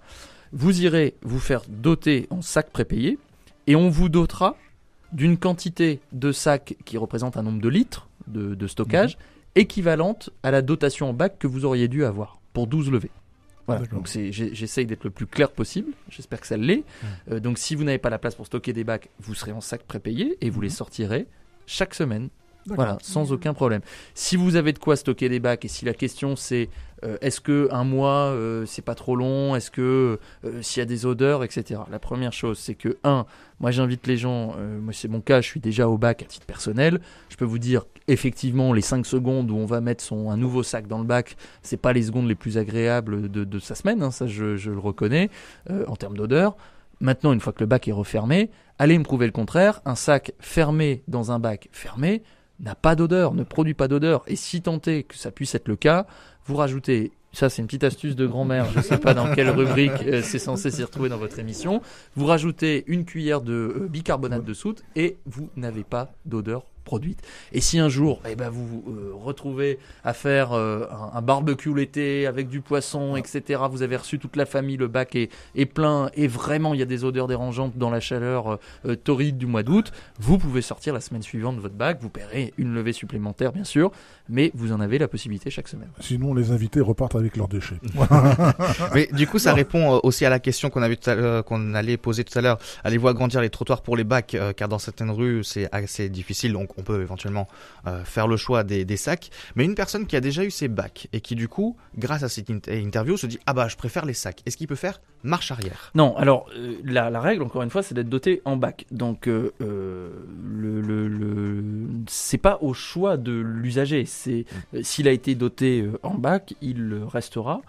vous irez vous faire doter en sac prépayé et on vous dotera d'une quantité de sacs qui représente un nombre de litres de, stockage mhm. équivalente à la dotation en bac que vous auriez dû avoir pour 12 levées. Voilà, donc j'essaye d'être le plus clair possible, j'espère que ça l'est. Euh, donc si vous n'avez pas la place pour stocker des bacs, vous serez en sac prépayés et vous les mhm. sortirez chaque semaine voilà, sans aucun problème. Si vous avez de quoi stocker des bacs et si la question c'est euh, est-ce que un mois euh, c'est pas trop long, est-ce que euh, s'il y a des odeurs, etc. La première chose c'est que un, moi j'invite les gens, moi c'est mon cas, je suis déjà au bac à titre personnel, je peux vous dire effectivement les 5 secondes où on va mettre son, un nouveau sac dans le bac, c'est pas les secondes les plus agréables de, sa semaine, hein, ça je, je, le reconnais en termes d'odeur. Maintenant, une fois que le bac est refermé, allez me prouver le contraire, un sac fermé dans un bac fermé, n'a pas d'odeur, ne produit pas d'odeur. Et si tenté que ça puisse être le cas, vous rajoutez, ça c'est une petite astuce de grand-mère, je ne sais pas dans quelle rubrique euh, c'est censé s'y retrouver dans votre émission, vous rajoutez une cuillère de euh, bicarbonate de soude et vous n'avez pas d'odeur produite. Et si un jour, eh ben, vous euh, retrouvez à faire euh, un, barbecue l'été avec du poisson, etc., vous avez reçu toute la famille, le bac est, plein et vraiment il y a des odeurs dérangeantes dans la chaleur euh, torride du mois d'août, vous pouvez sortir la semaine suivante votre bac, vous paierez une levée supplémentaire bien sûr, mais vous en avez la possibilité chaque semaine. Sinon, les invités repartent avec leurs déchets. mais du coup, ça répond aussi à la question qu'on avait qu'on allait poser tout à l'heure. Allez-vous agrandir les trottoirs pour les bacs Car dans certaines rues, c'est assez difficile. Donc, on peut éventuellement euh, faire le choix des, sacs, mais une personne qui a déjà eu ses bacs et qui du coup, grâce à cette euh, interview, se dit ah bah je préfère les sacs. Est-ce qu'il peut faire marche arrière Non, alors euh, la, règle encore une fois, c'est d'être doté en bac. Donc le, c'est pas au choix de l'usager. C'est mm. s'il a été doté en bac, il restera.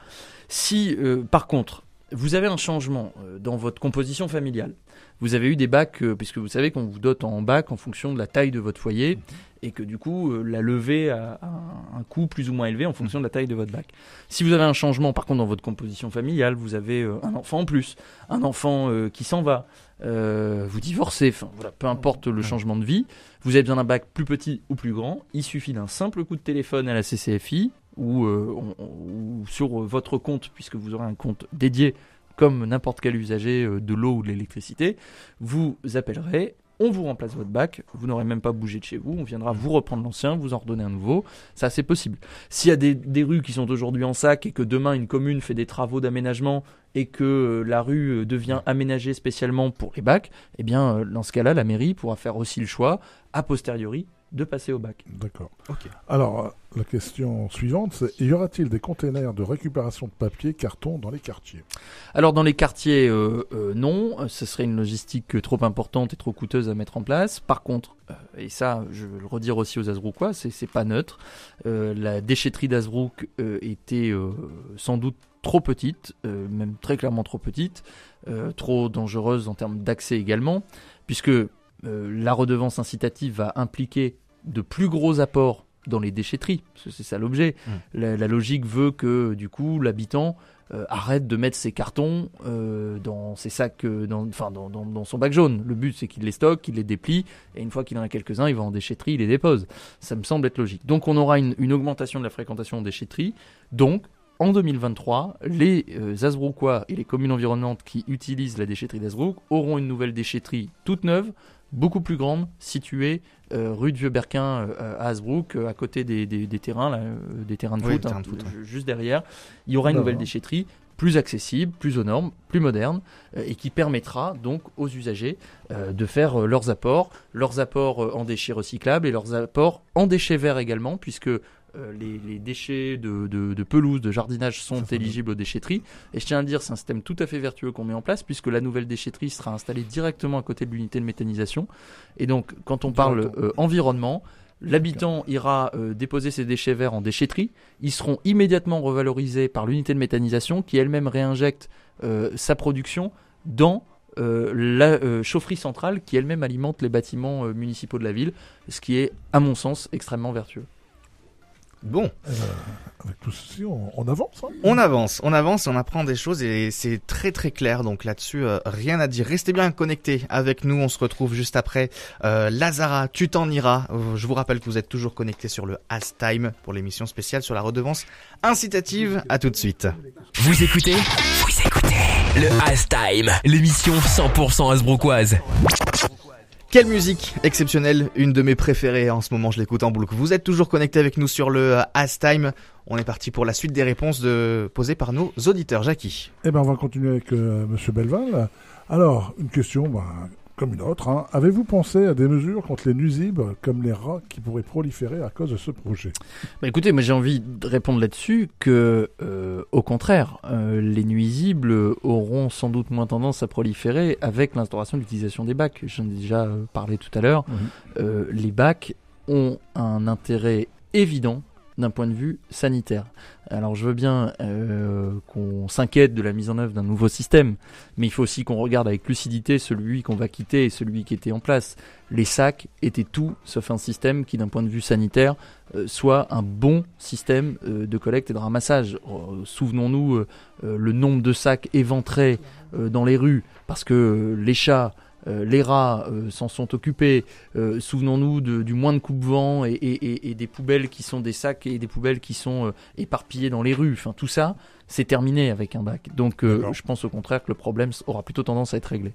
Si par contre vous avez un changement dans votre composition familiale, vous avez eu des bacs, euh, puisque vous savez qu'on vous dote en bac en fonction de la taille de votre foyer, mhm. et que du coup, euh, la levée a un, coût plus ou moins élevé en mhm. fonction de la taille de votre bac. Si vous avez un changement, par contre, dans votre composition familiale, vous avez euh, un enfant en plus, un enfant qui s'en va, vous divorcez, enfin voilà, peu importe le changement de vie, vous avez besoin d'un bac plus petit ou plus grand, il suffit d'un simple coup de téléphone à la CCFI ou sur votre compte, puisque vous aurez un compte dédié comme n'importe quel usager euh, de l'eau ou de l'électricité, vous appellerez, on vous remplace votre bac, vous n'aurez même pas bougé de chez vous, on viendra vous reprendre l'ancien, vous en redonner un nouveau, ça c'est possible. S'il y a des, des rues qui sont aujourd'hui en sac et que demain une commune fait des travaux d'aménagement et que euh, la rue euh, devient aménagée spécialement pour les bacs, eh bien dans ce cas-là la mairie pourra faire aussi le choix, a posteriori, de passer au bac. D'accord. Alors, la question suivante, c'est y aura-t-il des containers de récupération de papier, carton dans les quartiers Alors, dans les quartiers, euh, euh, non. Ce serait une logistique trop importante et trop coûteuse à mettre en place. Par contre, euh, et ça, je veux le redire aussi aux Azrouquois, c'est pas neutre. la déchetterie d'Azrouk était sans doute trop petite, même très clairement trop petite, trop dangereuse en termes d'accès également, puisque la redevance incitative va impliquer de plus gros apports dans les déchetteries, c'est ça l'objet. Mmh. La, logique veut que du coup l'habitant euh, arrête de mettre ses cartons euh, dans ses sacs, euh, enfin dans, son bac jaune. Le but c'est qu'il les stocke, qu'il les déplie, et une fois qu'il en a quelques-uns, il va en déchetterie, il les dépose. Ça me semble être logique. Donc on aura une, augmentation de la fréquentation en déchetterie. Donc en 2023, les Asbrookois et les communes environnantes qui utilisent la déchetterie d'Asbrook auront une nouvelle déchetterie toute neuve beaucoup plus grande, située euh, rue de Vieux-Berquin euh, à Hasbrook, euh, à côté des, terrains, des terrains de foot, hein, juste derrière. Il y aura une bah, nouvelle déchetterie plus accessible, plus aux normes, plus moderne, et qui permettra donc aux usagers de faire leurs apports, leurs apports en déchets recyclables et leurs apports en déchets verts également, puisque euh, les, déchets de, pelouse, de jardinage sont éligibles aux déchetteries. Et je tiens à dire, c'est un système tout à fait vertueux qu'on met en place, puisque la nouvelle déchetterie sera installée directement à côté de l'unité de méthanisation. Et donc, quand on parle euh, environnement, L'habitant ira euh, déposer ses déchets verts en déchetterie. Ils seront immédiatement revalorisés par l'unité de méthanisation qui elle-même réinjecte sa production dans la chaufferie centrale qui elle-même alimente les bâtiments municipaux de la ville, ce qui est, à mon sens, extrêmement vertueux. Bon. Euh, avec tout ceci, on, avance. Hein. on avance, on avance, on apprend des choses et c'est très très clair. Donc là-dessus, euh, rien à dire. Restez bien connectés avec nous. On se retrouve juste après. Euh, Lazara, tu t'en iras. Je vous rappelle que vous êtes toujours connectés sur le Has Time pour l'émission spéciale sur la redevance incitative. À tout de suite. Vous écoutez Vous écoutez le As Time, l'émission 100% Asbroquoise. Quelle musique exceptionnelle, une de mes préférées en ce moment, je l'écoute en boucle. Vous êtes toujours connecté avec nous sur le Time. On est parti pour la suite des réponses de... posées par nos auditeurs. Jackie. Eh ben, on va continuer avec M. Euh, Monsieur Belval. Alors, une question, bah, comme une autre, hein. avez-vous pensé à des mesures contre les nuisibles comme les rats qui pourraient proliférer à cause de ce projet bah, Écoutez, moi j'ai envie de répondre là-dessus que, euh, au contraire, euh, les nuisibles auront sans doute moins tendance à proliférer avec l'instauration de l'utilisation des bacs. J'en ai déjà euh, parlé tout à l'heure. les bacs ont un intérêt évident d'un point de vue sanitaire. Alors je veux bien euh, qu'on s'inquiète de la mise en œuvre d'un nouveau système, mais il faut aussi qu'on regarde avec lucidité celui qu'on va quitter et celui qui était en place. Les sacs étaient tout sauf un système qui d'un point de vue sanitaire euh, soit un bon système euh, de collecte et de ramassage. Souvenons-nous le nombre de sacs éventrés dans les rues parce que les chats euh, les rats euh, s'en sont occupés. Euh, souvenons-nous du moins de coupe-vent et, des poubelles qui sont des sacs et des poubelles qui sont éparpillées dans les rues. Enfin, tout ça, c'est terminé avec un bac. Donc, je pense au contraire que le problème aura plutôt tendance à être réglé.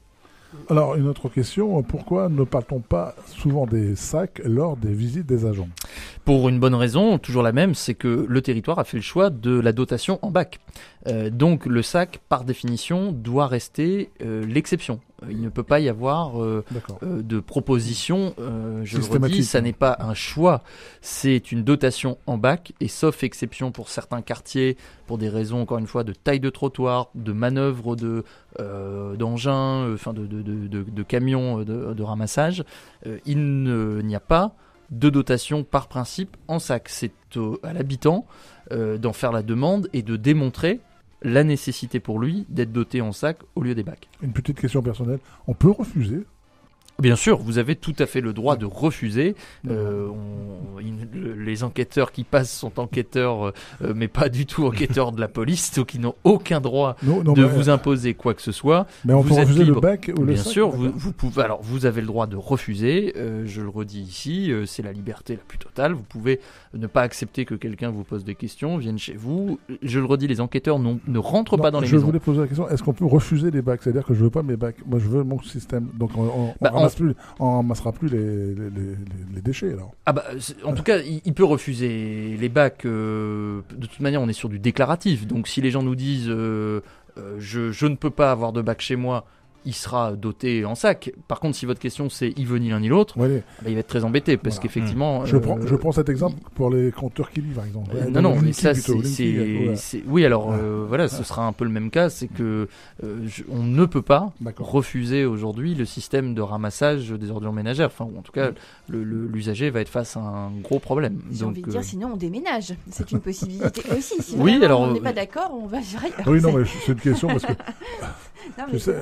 Alors, une autre question, pourquoi ne parle on pas souvent des sacs lors des visites des agents Pour une bonne raison, toujours la même, c'est que le territoire a fait le choix de la dotation en bac. Euh, donc le sac, par définition, doit rester euh, l'exception. Il ne peut pas y avoir euh, de proposition. je le redis, ça n'est pas un choix, c'est une dotation en bac. Et sauf exception pour certains quartiers, pour des raisons encore une fois de taille de trottoir, de manœuvre de d'engins, enfin de, de, de, camions de, ramassage, il n'y a pas de dotation par principe en sac. C'est à l'habitant d'en faire la demande et de démontrer la nécessité pour lui d'être doté en sac au lieu des bacs. Une petite question personnelle, on peut refuser Bien sûr, vous avez tout à fait le droit de refuser. Bah. Euh, les enquêteurs qui passent sont enquêteurs, euh, euh, mais pas du tout enquêteurs de la police, donc ils n'ont aucun droit de vous imposer quoi que ce soit. Mais on vous peut le bac ou le Bien sûr, vous, pouvez. Alors, vous avez le droit de refuser. je le redis ici, c'est la liberté la plus totale. Vous pouvez ne pas accepter que quelqu'un vous pose des questions, vienne chez vous. Je le redis, les enquêteurs ne rentrent pas dans les maisons. Je voulais poser la question est-ce qu'on peut refuser les bacs C'est-à-dire que je veux pas mes bacs. Moi, je veux mon système. Donc, on plus, ramassera plus les, déchets. Ah bah, en tout cas, il, peut refuser les bacs. Euh, de toute manière, on est sur du déclaratif. Donc si les gens nous disent euh, euh, je, ne peux pas avoir de bac chez moi, il sera doté en sac. Par contre, si votre question c'est il veut ni l'un ni l'autre, bah, il va être très embêté parce qu'effectivement. Je, euh, prends, je prends cet exemple pour les compteurs qui par exemple. Euh, non, non, mais ça c'est. Oui, alors euh, voilà, ce sera un peu le même cas, c'est que on ne peut pas refuser aujourd'hui le système de ramassage des ordures ménagères. Enfin, en tout cas, l'usager va être face à un gros problème. J'ai envie de dire, sinon on déménage. C'est une possibilité aussi. Si oui, alors. on n'est pas d'accord, on va gérer. Oui, non, mais c'est une question parce que. Non, mais c'est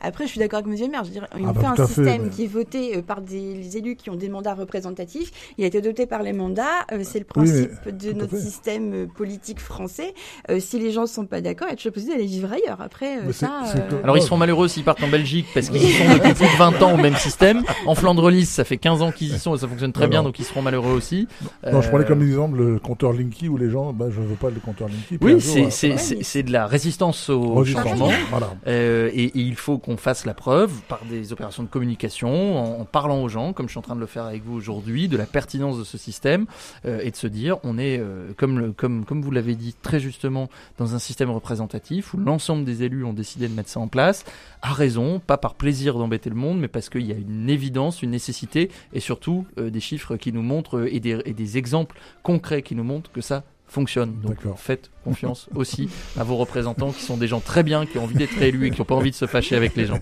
Après, je suis d'accord avec M. Maire. Je veux dire, on ah bah, fait un système qui est voté euh, par des élus qui ont des mandats représentatifs. Il a été adopté par les mandats. Euh, bah, c'est le principe de notre système euh, politique français. si les gens ne sont pas d'accord, être possible d'aller vivre ailleurs. Après, ça, Alors, ils seront malheureux s'ils partent en Belgique parce qu'ils sont depuis plus de 20 ans au même système. En Flandre Lys, ça fait 15 ans qu'ils y sont et ça fonctionne très bien, donc ils seront malheureux aussi. Non, je parlais comme exemple le compteur Linky où les gens, bah, je ne veux pas le compteur Linky. Oui, c'est de la résistance au changement. Voilà. Euh, et, il faut qu'on fasse la preuve par des opérations de communication, en, parlant aux gens, comme je suis en train de le faire avec vous aujourd'hui, de la pertinence de ce système euh, et de se dire, on est, euh, comme, comme, comme vous l'avez dit très justement, dans un système représentatif où l'ensemble des élus ont décidé de mettre ça en place, à raison, pas par plaisir d'embêter le monde, mais parce qu'il y a une évidence, une nécessité et surtout euh, des chiffres qui nous montrent et des exemples concrets qui nous montrent que ça fonctionne. Donc faites confiance aussi à vos représentants qui sont des gens très bien, qui ont envie d'être élus et qui n'ont pas envie de se fâcher avec les gens.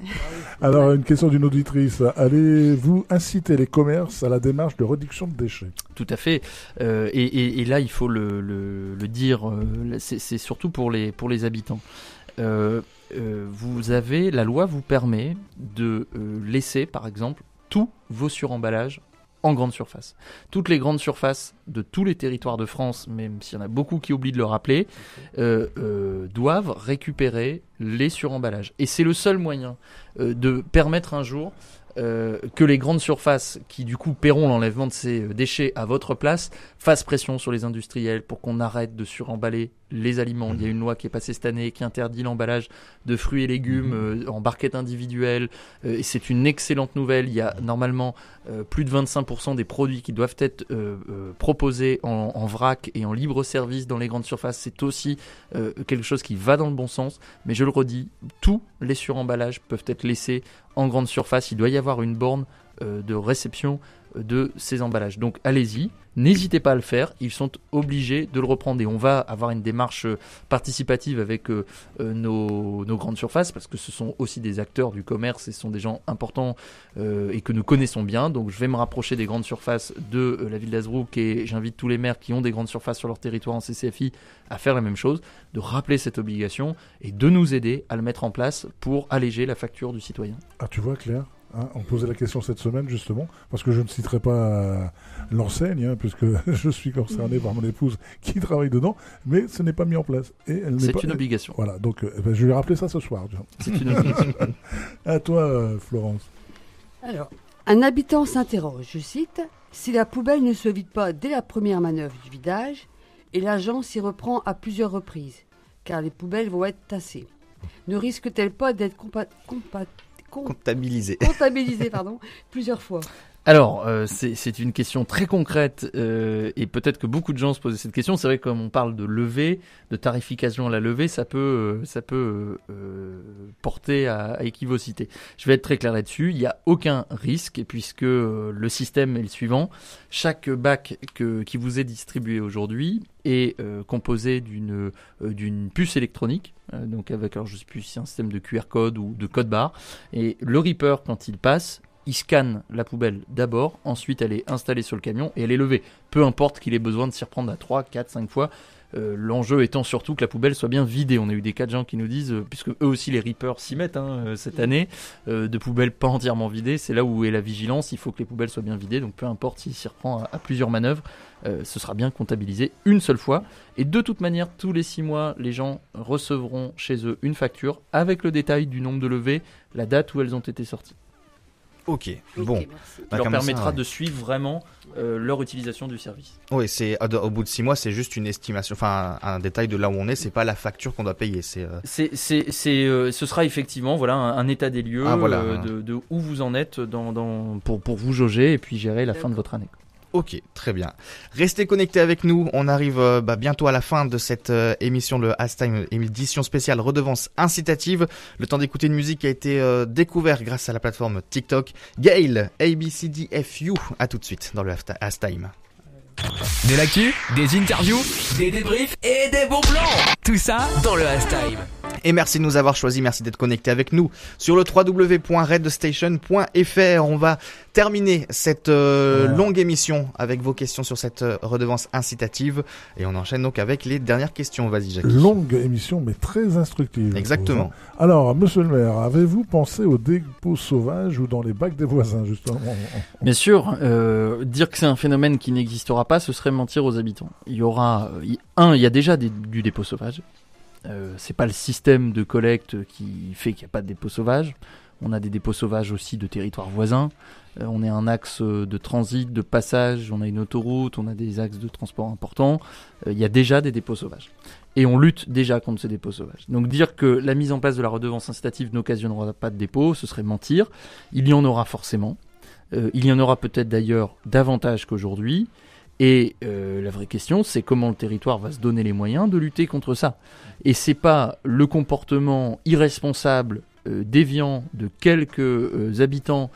Alors une question d'une auditrice. Allez-vous inciter les commerces à la démarche de réduction de déchets Tout à fait. Euh, et, là, il faut le, dire, euh, c'est surtout pour les, pour les habitants. Euh, vous avez, la loi vous permet de laisser, par exemple, tous vos suremballages en grande surface. Toutes les grandes surfaces de tous les territoires de France, même s'il y en a beaucoup qui oublient de le rappeler, euh, euh, doivent récupérer les suremballages. Et c'est le seul moyen euh, de permettre un jour euh, que les grandes surfaces qui du coup paieront l'enlèvement de ces euh, déchets à votre place fassent pression sur les industriels pour qu'on arrête de suremballer les aliments. Il y a une loi qui est passée cette année qui interdit l'emballage de fruits et légumes mhm. euh, en barquette individuelle. et c'est une excellente nouvelle. Il y a normalement plus de 25% des produits qui doivent être proposés en, en, vrac et en libre service dans les grandes surfaces. C'est aussi quelque chose qui va dans le bon sens. Mais je le redis, tous les suremballages peuvent être laissés en grande surface, il doit y avoir une borne euh, de réception euh, de ces emballages. Donc allez-y, n'hésitez pas à le faire, ils sont obligés de le reprendre. Et on va avoir une démarche euh, participative avec euh, euh, nos, grandes surfaces, parce que ce sont aussi des acteurs du commerce et ce sont des gens importants et que nous connaissons bien. Donc je vais me rapprocher des grandes surfaces de la ville d'Azrouk et j'invite tous les maires qui ont des grandes surfaces sur leur territoire en CCFI à faire la même chose, de rappeler cette obligation et de nous aider à le mettre en place pour alléger la facture du citoyen. Ah tu vois Claire Hein, on posait la question cette semaine justement, parce que je ne citerai pas euh, l'enseigne, hein, puisque je suis concerné par mon épouse qui travaille dedans, mais ce n'est pas mis en place. Et c'est une euh, obligation. Voilà, donc euh, eh ben, je vais rappeler ça ce soir. C'est une obligation. à toi, Florence. Alors, un habitant s'interroge, je cite, si la poubelle ne se vide pas dès la première manœuvre du vidage, et l'agent s'y reprend à plusieurs reprises, car les poubelles vont être tassées. Ne risque-t-elle pas d'être compa- Comptabiliser. Comptabiliser, pardon, plusieurs fois. Alors, euh, c'est une question très concrète euh, et peut-être que beaucoup de gens se posent cette question. C'est vrai que comme on parle de levée, de tarification à la levée, ça peut, euh, ça peut porter à, équivocité. Je vais être très clair là-dessus. Il n'y a aucun risque puisque le système est le suivant. Chaque bac qui vous est distribué aujourd'hui est composé d'une puce électronique. donc avec, alors je sais plus si un système de QR code ou de code barre. Et le Reaper, quand il passe, il scanne la poubelle d'abord, ensuite elle est installée sur le camion et elle est levée. Peu importe qu'il ait besoin de s'y reprendre à 3, 4, 5 fois, euh, l'enjeu étant surtout que la poubelle soit bien vidée. On a eu des cas de gens qui nous disent, euh, puisque eux aussi les Reapers s'y mettent hein, euh, cette année, de poubelles pas entièrement vidées, c'est là où est la vigilance, il faut que les poubelles soient bien vidées, donc peu importe s'il s'y reprend à, à plusieurs manœuvres, ce sera bien comptabilisé une seule fois. Et de toute manière, tous les 6 mois, les gens recevront chez eux une facture avec le détail du nombre de levées, la date où elles ont été sorties. Ok, bon. Bah, ça leur permettra de suivre vraiment euh, leur utilisation du service. Oui, c'est au bout de six mois, c'est juste une estimation, enfin un, détail de là où on est. C'est pas la facture qu'on doit payer. C'est. Euh, euh, ce sera effectivement voilà un, état des lieux ah, de, où vous en êtes dans, dans, pour, pour vous jauger et puis gérer la fin de votre année. Ok, très bien. Restez connectés avec nous. On arrive euh, bah, bientôt à la fin de cette euh, émission, le Hastime édition spéciale redevance incitative. Le temps d'écouter une musique a été euh, découvert grâce à la plateforme TikTok. Gail, ABCDFU. À tout de suite dans le Hastime. Des l'actu, des interviews, des débriefs et des bons plans. Tout ça dans le Time. Et merci de nous avoir choisis, merci d'être connecté avec nous sur le www.redstation.fr. On va terminer cette euh, longue émission avec vos questions sur cette euh, redevance incitative et on enchaîne donc avec les dernières questions. Vas-y, Jacques. Longue émission, mais très instructive. Exactement. Hein. Alors, monsieur le maire, avez-vous pensé aux dépôts sauvages ou dans les bacs des voisins, justement Bien sûr, euh, dire que c'est un phénomène qui n'existera pas, ce serait mentir aux habitants. Il y aura, euh, un, il y a déjà du dépôt sauvage. Euh, c'est pas le système de collecte qui fait qu'il n'y a pas de dépôt sauvage. On a des dépôts sauvages aussi de territoires voisins. Euh, on est un axe euh, de transit, de passage, on a une autoroute, on a des axes de transport importants. Il y a déjà des dépôts sauvages. Et on lutte déjà contre ces dépôts sauvages. Donc dire que la mise en place de la redevance incitative n'occasionnera pas de dépôt, ce serait mentir. Il y en aura forcément. il y en aura peut-être d'ailleurs davantage qu'aujourd'hui. Et euh, la vraie question, c'est comment le territoire va se donner les moyens de lutter contre ça. Et c'est pas le comportement irresponsable, euh, déviant de quelques euh, habitants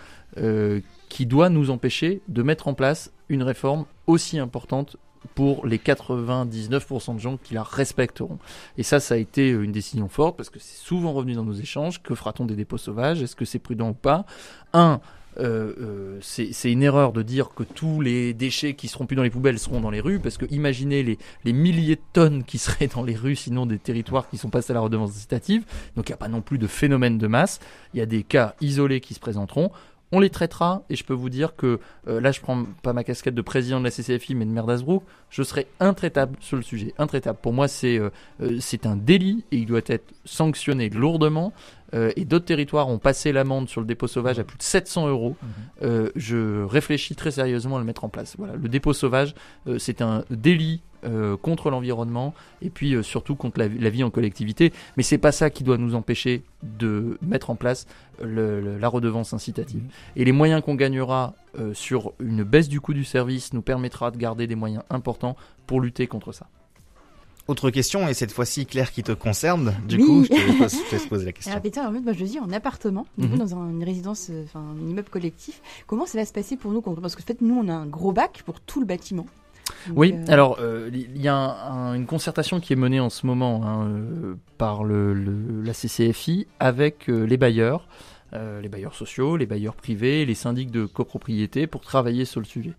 qui doit nous empêcher de mettre en place une réforme aussi importante pour les 99% de gens qui la respecteront. Et ça, ça a été une décision forte parce que c'est souvent revenu dans nos échanges. Que fera-t-on des dépôts sauvages Est-ce que c'est prudent ou pas Un, euh, euh, c'est une erreur de dire que tous les déchets qui seront plus dans les poubelles seront dans les rues, parce que imaginez les, les milliers de tonnes qui seraient dans les rues, sinon des territoires qui sont passés à la redevance incitative. Donc il n'y a pas non plus de phénomène de masse. Il y a des cas isolés qui se présenteront on les traitera et je peux vous dire que euh, là je prends pas ma casquette de président de la CCFI mais de maire d'Asbrook, je serai intraitable sur le sujet, intraitable. Pour moi c'est euh, euh, un délit et il doit être sanctionné lourdement. et d'autres territoires ont passé l'amende sur le dépôt sauvage à mmh. plus de 700 euros. Mmh. je réfléchis très sérieusement à le mettre en place. Voilà, le dépôt sauvage, c'est un délit euh, contre l'environnement et puis euh, surtout contre la, vie en collectivité. Mais c'est pas ça qui doit nous empêcher de mettre en place la redevance incitative. Mmh. Et les moyens qu'on gagnera euh, sur une baisse du coût du service nous permettra de garder des moyens importants pour lutter contre ça. Autre question, et cette fois-ci, Claire, qui te concerne. Du coup, je te, la question. Alors, putain, en fait, moi, je vis en appartement, mmh. dans une résidence, un immeuble collectif. Comment ça va se passer pour nous Parce que, en fait, nous, on a un gros bac pour tout le bâtiment oui, euh, alors euh, il y a une concertation qui est menée en ce moment hein, euh, par le, la CCFI avec les bailleurs. les bailleurs sociaux, les bailleurs privés, les syndics de copropriété pour travailler sur le sujet.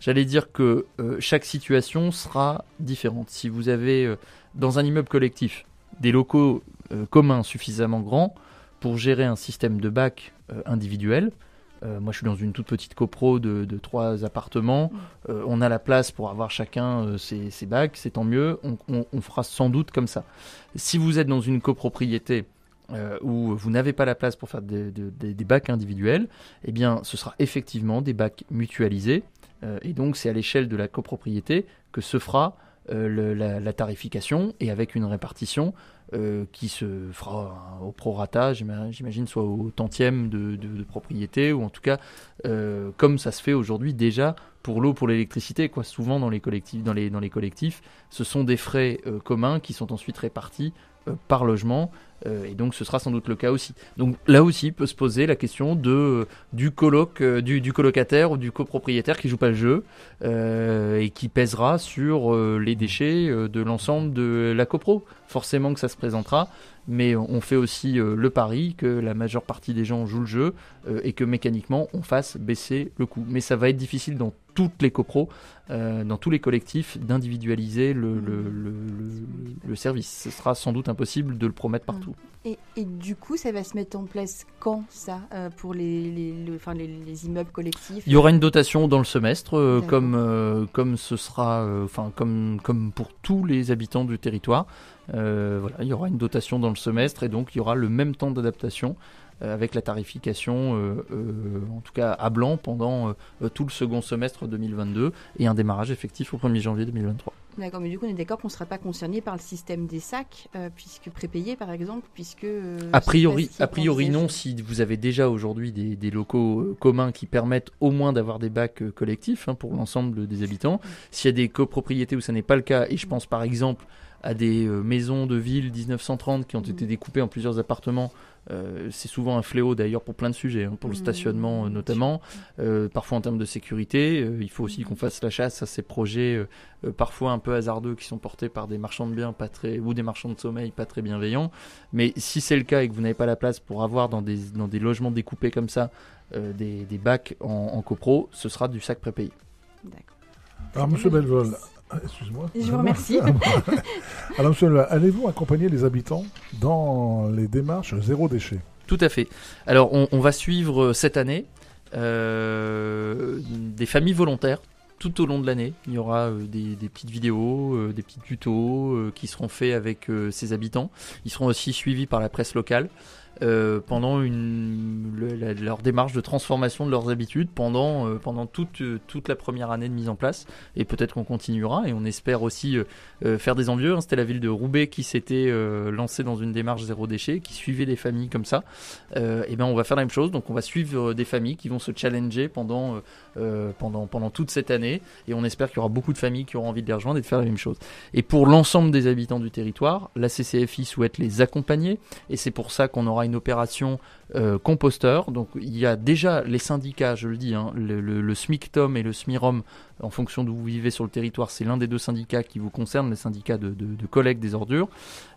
J'allais dire que chaque situation sera différente. Si vous avez dans un immeuble collectif des locaux communs suffisamment grands pour gérer un système de bac individuel, euh, moi, je suis dans une toute petite copro de, trois appartements. Mm. Euh, on a la place pour avoir chacun euh, ses, bacs, c'est tant mieux. On, fera sans doute comme ça. Si vous êtes dans une copropriété où vous n'avez pas la place pour faire des, bacs individuels, eh bien, ce sera effectivement des bacs mutualisés. et donc, c'est à l'échelle de la copropriété que se fera la, tarification et avec une répartition euh, qui se fera hein, au prorata, j'imagine, soit au tantième de, propriété, ou en tout cas, euh, comme ça se fait aujourd'hui déjà pour l'eau, pour l'électricité, quoi. Souvent dans les collectifs, dans les, collectifs, ce sont des frais euh, communs qui sont ensuite répartis par logement euh, et donc ce sera sans doute le cas aussi. Donc là aussi peut se poser la question de, euh, du, coloc, euh, du, colocataire ou du copropriétaire qui joue pas le jeu et qui pèsera sur les déchets de l'ensemble de la copro. Forcément que ça se présentera, mais on fait aussi le pari que la majeure partie des gens jouent le jeu et que mécaniquement on fasse baisser le coût. Mais ça va être difficile dans toutes les copros, dans tous les collectifs, d'individualiser le service. Ce sera sans doute impossible de le promettre partout. Et, du coup, ça va se mettre en place quand ça euh, pour les, les, les, immeubles collectifs Il y aura une dotation dans le semestre, euh, comme, euh, comme ce sera, enfin comme, comme pour tous les habitants du territoire. voilà, il y aura une dotation dans le semestre et donc il y aura le même temps d'adaptation avec la tarification, en tout cas à blanc, pendant tout le second semestre 2022 et un démarrage effectif au 1er janvier 2023. D'accord, mais du coup, on est d'accord qu'on ne sera pas concerné par le système des sacs, euh, puisque prépayés par exemple, puisque. Euh, a priori, a priori non, si vous avez déjà aujourd'hui des, locaux euh, communs qui permettent au moins d'avoir des bacs collectifs hein, pour l'ensemble des habitants. S'il y a des copropriétés où ça n'est pas le cas, et je pense par exemple à des maisons de ville 1930 qui ont mm. été découpées en plusieurs appartements euh, c'est souvent un fléau d'ailleurs pour plein de sujets, hein, pour le mmh. stationnement euh, notamment, euh, parfois en termes de sécurité. il faut aussi mmh. qu'on fasse la chasse à ces projets parfois un peu hasardeux qui sont portés par des marchands de biens pas très, ou des marchands de sommeil pas très bienveillants. Mais si c'est le cas et que vous n'avez pas la place pour avoir dans des, dans des logements découpés comme ça des, des, bacs en, copro, ce sera du sac prépayé. D'accord. Alors, monsieur Belvol, ah, excuse-moi. Je vous remercie. Alors, monsieur, allez-vous accompagner les habitants dans les démarches zéro déchet Tout à fait. Alors, on, va suivre euh, cette année euh, des familles volontaires tout au long de l'année. Il y aura euh, des, petites vidéos, des petits tutos qui seront faits avec ces habitants. Ils seront aussi suivis par la presse locale. Euh, pendant une, leur démarche de transformation de leurs habitudes pendant, euh, pendant toute, euh, toute la première année de mise en place. Et peut-être qu'on continuera et on espère aussi faire des envieux. Hein. C'était la ville de Roubaix qui s'était lancée dans une démarche zéro déchet, qui suivait des familles comme ça. et ben on va faire la même chose. Donc on va suivre des familles qui vont se challenger pendant, pendant, pendant toute cette année. Et on espère qu'il y aura beaucoup de familles qui auront envie de les rejoindre et de faire la même chose. Et pour l'ensemble des habitants du territoire, la CCFI souhaite les accompagner. Et c'est pour ça qu'on aura une opération euh, composteur. Donc il y a déjà les syndicats, je le dis, hein, le, le SMICTOM et le SMIROM en fonction d'où vous vivez sur le territoire, c'est l'un des deux syndicats qui vous concerne, les syndicats de, de, des ordures.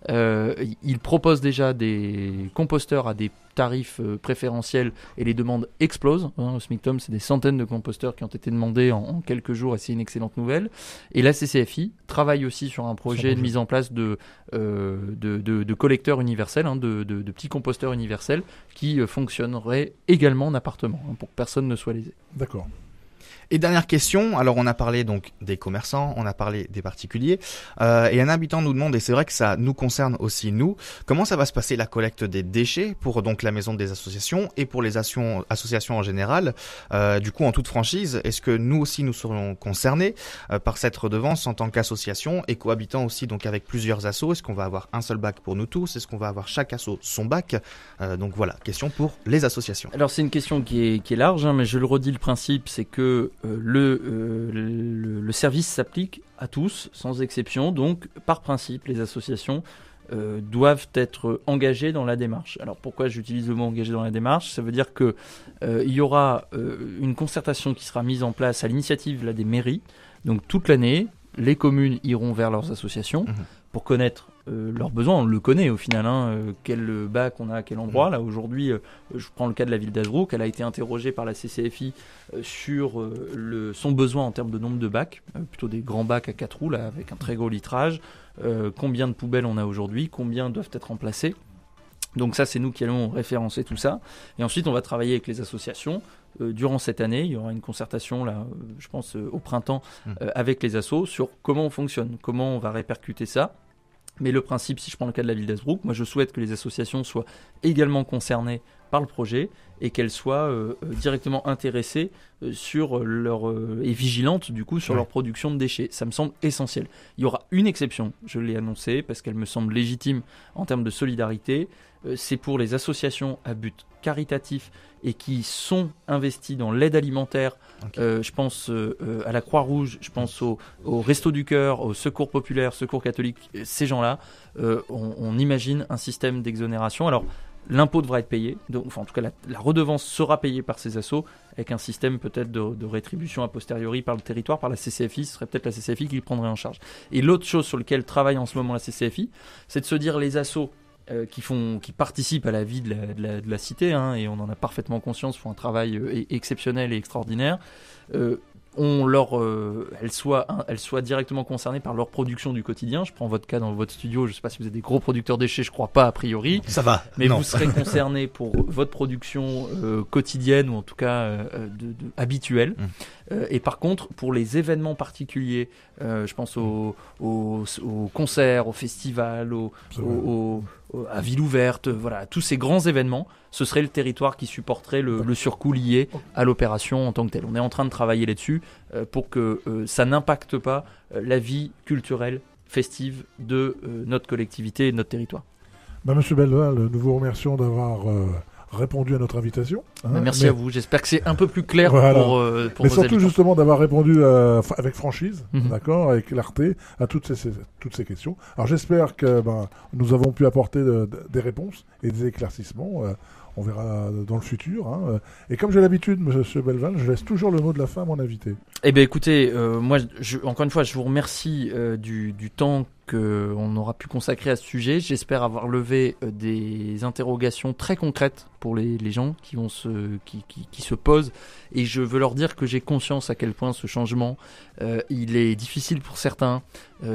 Euh, ils proposent déjà des composteurs à des tarifs euh, préférentiels et les demandes explosent. Hein. au SMICTOM, c'est des centaines de composteurs qui ont été demandés en, quelques jours et c'est une excellente nouvelle. Et la CCFI travaille aussi sur un projet de mise en place de, euh, collecteurs universels, hein, de, petits composteurs universels qui fonctionneraient également en appartement hein, pour que personne ne soit lésé. D'accord. Et dernière question, alors on a parlé donc des commerçants, on a parlé des particuliers, euh, et un habitant nous demande, et c'est vrai que ça nous concerne aussi nous, comment ça va se passer la collecte des déchets pour donc la maison des associations et pour les associations en général, euh, du coup en toute franchise, est-ce que nous aussi nous serons concernés euh, par cette redevance en tant qu'association et cohabitant aussi donc avec plusieurs assos, est-ce qu'on va avoir un seul bac pour nous tous, est-ce qu'on va avoir chaque asso son bac Donc voilà, question pour les associations. Alors c'est une question qui est, large, hein, mais je le redis, le principe c'est que euh, euh, le, service s'applique à tous, sans exception. Donc, par principe, les associations euh, doivent être engagées dans la démarche. Alors pourquoi j'utilise le mot engagé dans la démarche Ça veut dire qu'il y aura une concertation qui sera mise en place à l'initiative des mairies. Donc toute l'année, les communes iront vers leurs associations. Mmh pour connaître euh, leurs besoins. On le connaît au final, hein, euh, quel euh, bac on a à quel endroit. Mmh. Là aujourd'hui, je prends le cas de la ville d'Azrouk, elle a été interrogée par la CCFI sur son besoin en termes de nombre de bacs, plutôt des grands bacs à quatre roues avec un très gros litrage, combien de poubelles on a aujourd'hui, combien doivent être remplacées. Donc ça, c'est nous qui allons référencer tout ça. Et ensuite, on va travailler avec les associations euh, durant cette année. Il y aura une concertation, là, euh, je pense, euh, au printemps mm. avec les assos sur comment on fonctionne, comment on va répercuter ça. Mais le principe, si je prends le cas de la ville d'Asbrook, moi je souhaite que les associations soient également concernées par le projet et qu'elles soient directement intéressées sur leur et vigilantes du coup sur leur production de déchets. Ça me semble essentiel. Il y aura une exception, je l'ai annoncé parce qu'elle me semble légitime en termes de solidarité. Euh, c'est pour les associations à but caritatif et qui sont investies dans l'aide alimentaire. Euh, je pense euh, à la Croix-Rouge, je pense au, Resto du Cœur, au Secours Populaire, Secours Catholique, ces gens-là. on, imagine un système d'exonération. Alors, l'impôt devra être payé, enfin, en tout cas, la, redevance sera payée par ces assos, avec un système peut-être de, rétribution a posteriori par le territoire, par la CCFI, ce serait peut-être la CCFI qui le prendrait en charge. Et l'autre chose sur laquelle travaille en ce moment la CCFI, c'est de se dire les assos euh, qui, font, qui participent à la vie de la, cité, hein, et on en a parfaitement conscience, font un travail euh, e-, exceptionnel et extraordinaire, euh, leur, elles, soient, directement concernées par leur production du quotidien. Je prends votre cas dans votre studio, je ne sais pas si vous êtes des gros producteurs déchets, je ne crois pas a priori. Ça va. Mais vous serez concerné pour votre production quotidienne, ou en tout cas habituelle. Mm. Euh, et par contre, pour les événements particuliers, euh, je pense aux, concerts, aux festivals, à ville ouverte, euh, voilà, tous ces grands événements, ce serait le territoire qui supporterait le, surcoût lié à l'opération en tant que telle. On est en train de travailler là-dessus pour que ça n'impacte pas la vie culturelle festive de notre collectivité et de notre territoire. Bah, monsieur Belval, nous vous remercions d'avoir répondu à notre invitation. Hein, bah, merci à vous. J'espère que c'est un peu plus clair pour, vous euh, Mais surtout justement d'avoir répondu euh, avec franchise, mhm. d'accord, avec clarté à toutes ces, toutes ces questions. Alors j'espère que ben, nous avons pu apporter des réponses et des éclaircissements. Euh, on verra dans le futur. Hein. Et comme j'ai l'habitude, Monsieur Belval, je laisse toujours le mot de la fin à mon invité. Eh bien, écoutez, euh, moi, je, encore une fois, je vous remercie euh, du, temps qu'on aura pu consacrer à ce sujet. J'espère avoir levé euh, des interrogations très concrètes pour les, gens qui, se, qui, se posent. Et je veux leur dire que j'ai conscience à quel point ce changement, il est difficile pour certains,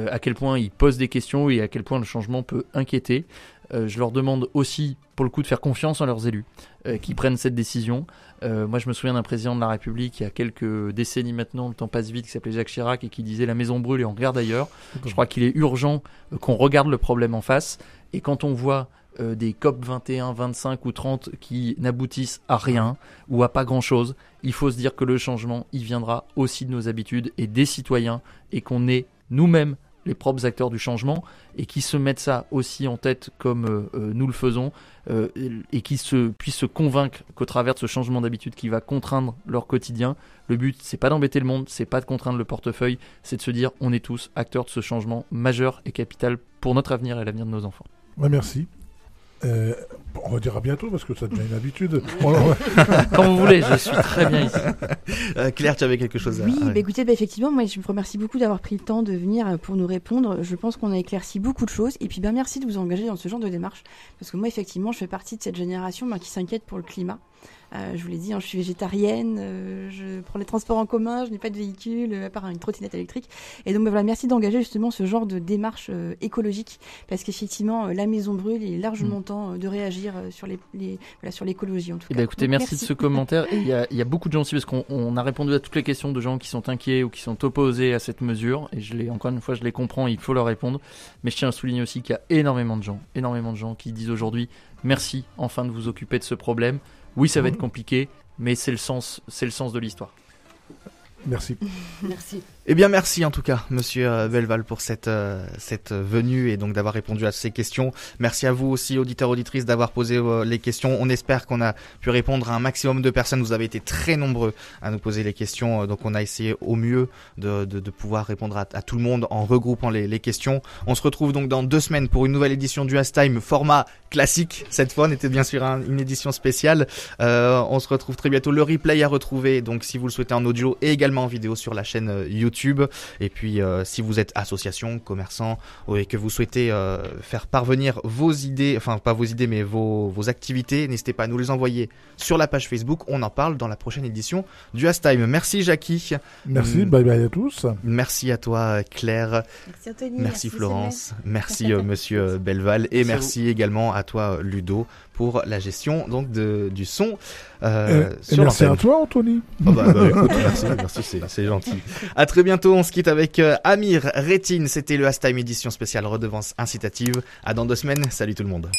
à quel point ils posent des questions et à quel point le changement peut inquiéter. Euh, je leur demande aussi, pour le coup, de faire confiance en leurs élus euh, qui prennent cette décision. Euh, moi, je me souviens d'un président de la République il y a quelques décennies maintenant, le temps passe vite, qui s'appelait Jacques Chirac et qui disait La maison brûle et on regarde ailleurs. Je crois qu'il est urgent qu'on regarde le problème en face. Et quand on voit des COP 21, 25 ou 30 qui n'aboutissent à rien ou à pas grand-chose, il faut se dire que le changement, il viendra aussi de nos habitudes et des citoyens et qu'on est nous-mêmes les propres acteurs du changement et qui se mettent ça aussi en tête comme euh, euh, nous le faisons euh, et, qui se, puissent se convaincre qu'au travers de ce changement d'habitude qui va contraindre leur quotidien, le but c'est pas d'embêter le monde, c'est pas de contraindre le portefeuille, c'est de se dire on est tous acteurs de ce changement majeur et capital pour notre avenir et l'avenir de nos enfants. Bah, merci. Euh, on va dire bientôt parce que ça devient une habitude. Comme vous voulez, je suis très bien ici. Euh, Claire, tu avais quelque chose à dire. Oui, bah, écoutez, bah, effectivement, moi je vous remercie beaucoup d'avoir pris le temps de venir euh, pour nous répondre. Je pense qu'on a éclairci beaucoup de choses. Et puis, bien bah, merci de vous engager dans ce genre de démarche. Parce que moi, effectivement, je fais partie de cette génération qui s'inquiète pour le climat. Euh, je vous l'ai dit, hein, je suis végétarienne, euh, je prends les transports en commun, je n'ai pas de véhicule, euh, à part une trottinette électrique. Et donc ben voilà, merci d'engager justement ce genre de démarche écologique, parce qu'effectivement, la maison brûle, il est largement mm. temps de réagir sur l'écologie en tout et eh ben, cas. écoutez, merci, de ce commentaire. Il y, a, beaucoup de gens aussi, parce qu'on a répondu à toutes les questions de gens qui sont inquiets ou qui sont opposés à cette mesure, et je encore une fois, je les comprends, il faut leur répondre. Mais je tiens à souligner aussi qu'il y a énormément de gens, énormément de gens qui disent aujourd'hui merci enfin de vous occuper de ce problème. Oui, ça va mhm. être compliqué, mais c'est le sens, c'est le sens de l'histoire. Merci. Merci. Eh bien, merci en tout cas, Monsieur Belval, euh, pour cette euh, cette euh, venue et donc d'avoir répondu à ces questions. Merci à vous aussi, auditeurs auditrices, d'avoir posé les questions. On espère qu'on a pu répondre à un maximum de personnes. Vous avez été très nombreux à nous poser les questions, donc on a essayé au mieux de, de, pouvoir répondre à, tout le monde en regroupant les, questions. On se retrouve donc dans deux semaines pour une nouvelle édition du Has Time, format classique. Cette fois, on était bien sûr une édition spéciale. on se retrouve très bientôt. Le replay à retrouver, donc si vous le souhaitez en audio et également en vidéo sur la chaîne YouTube et puis, euh, si vous êtes association, commerçant, et que vous souhaitez euh, faire parvenir vos idées, enfin pas vos idées, mais vos, vos activités, n'hésitez pas à nous les envoyer sur la page Facebook. On en parle dans la prochaine édition du As Time. Merci Jackie. Merci, mm. bye bye à tous. Merci à toi Claire. Merci Anthony. Merci, Florence. Merci euh, Monsieur Belval. Et merci également à toi Ludo pour la gestion donc de, du son euh, euh sur Merci à toi, Anthony. Ah bah, bah merci, merci, c'est gentil. À très bientôt. On se quitte avec euh, Amir Rétine. C'était le ASTIME édition spéciale redevance incitative. À dans deux semaines. Salut tout le monde.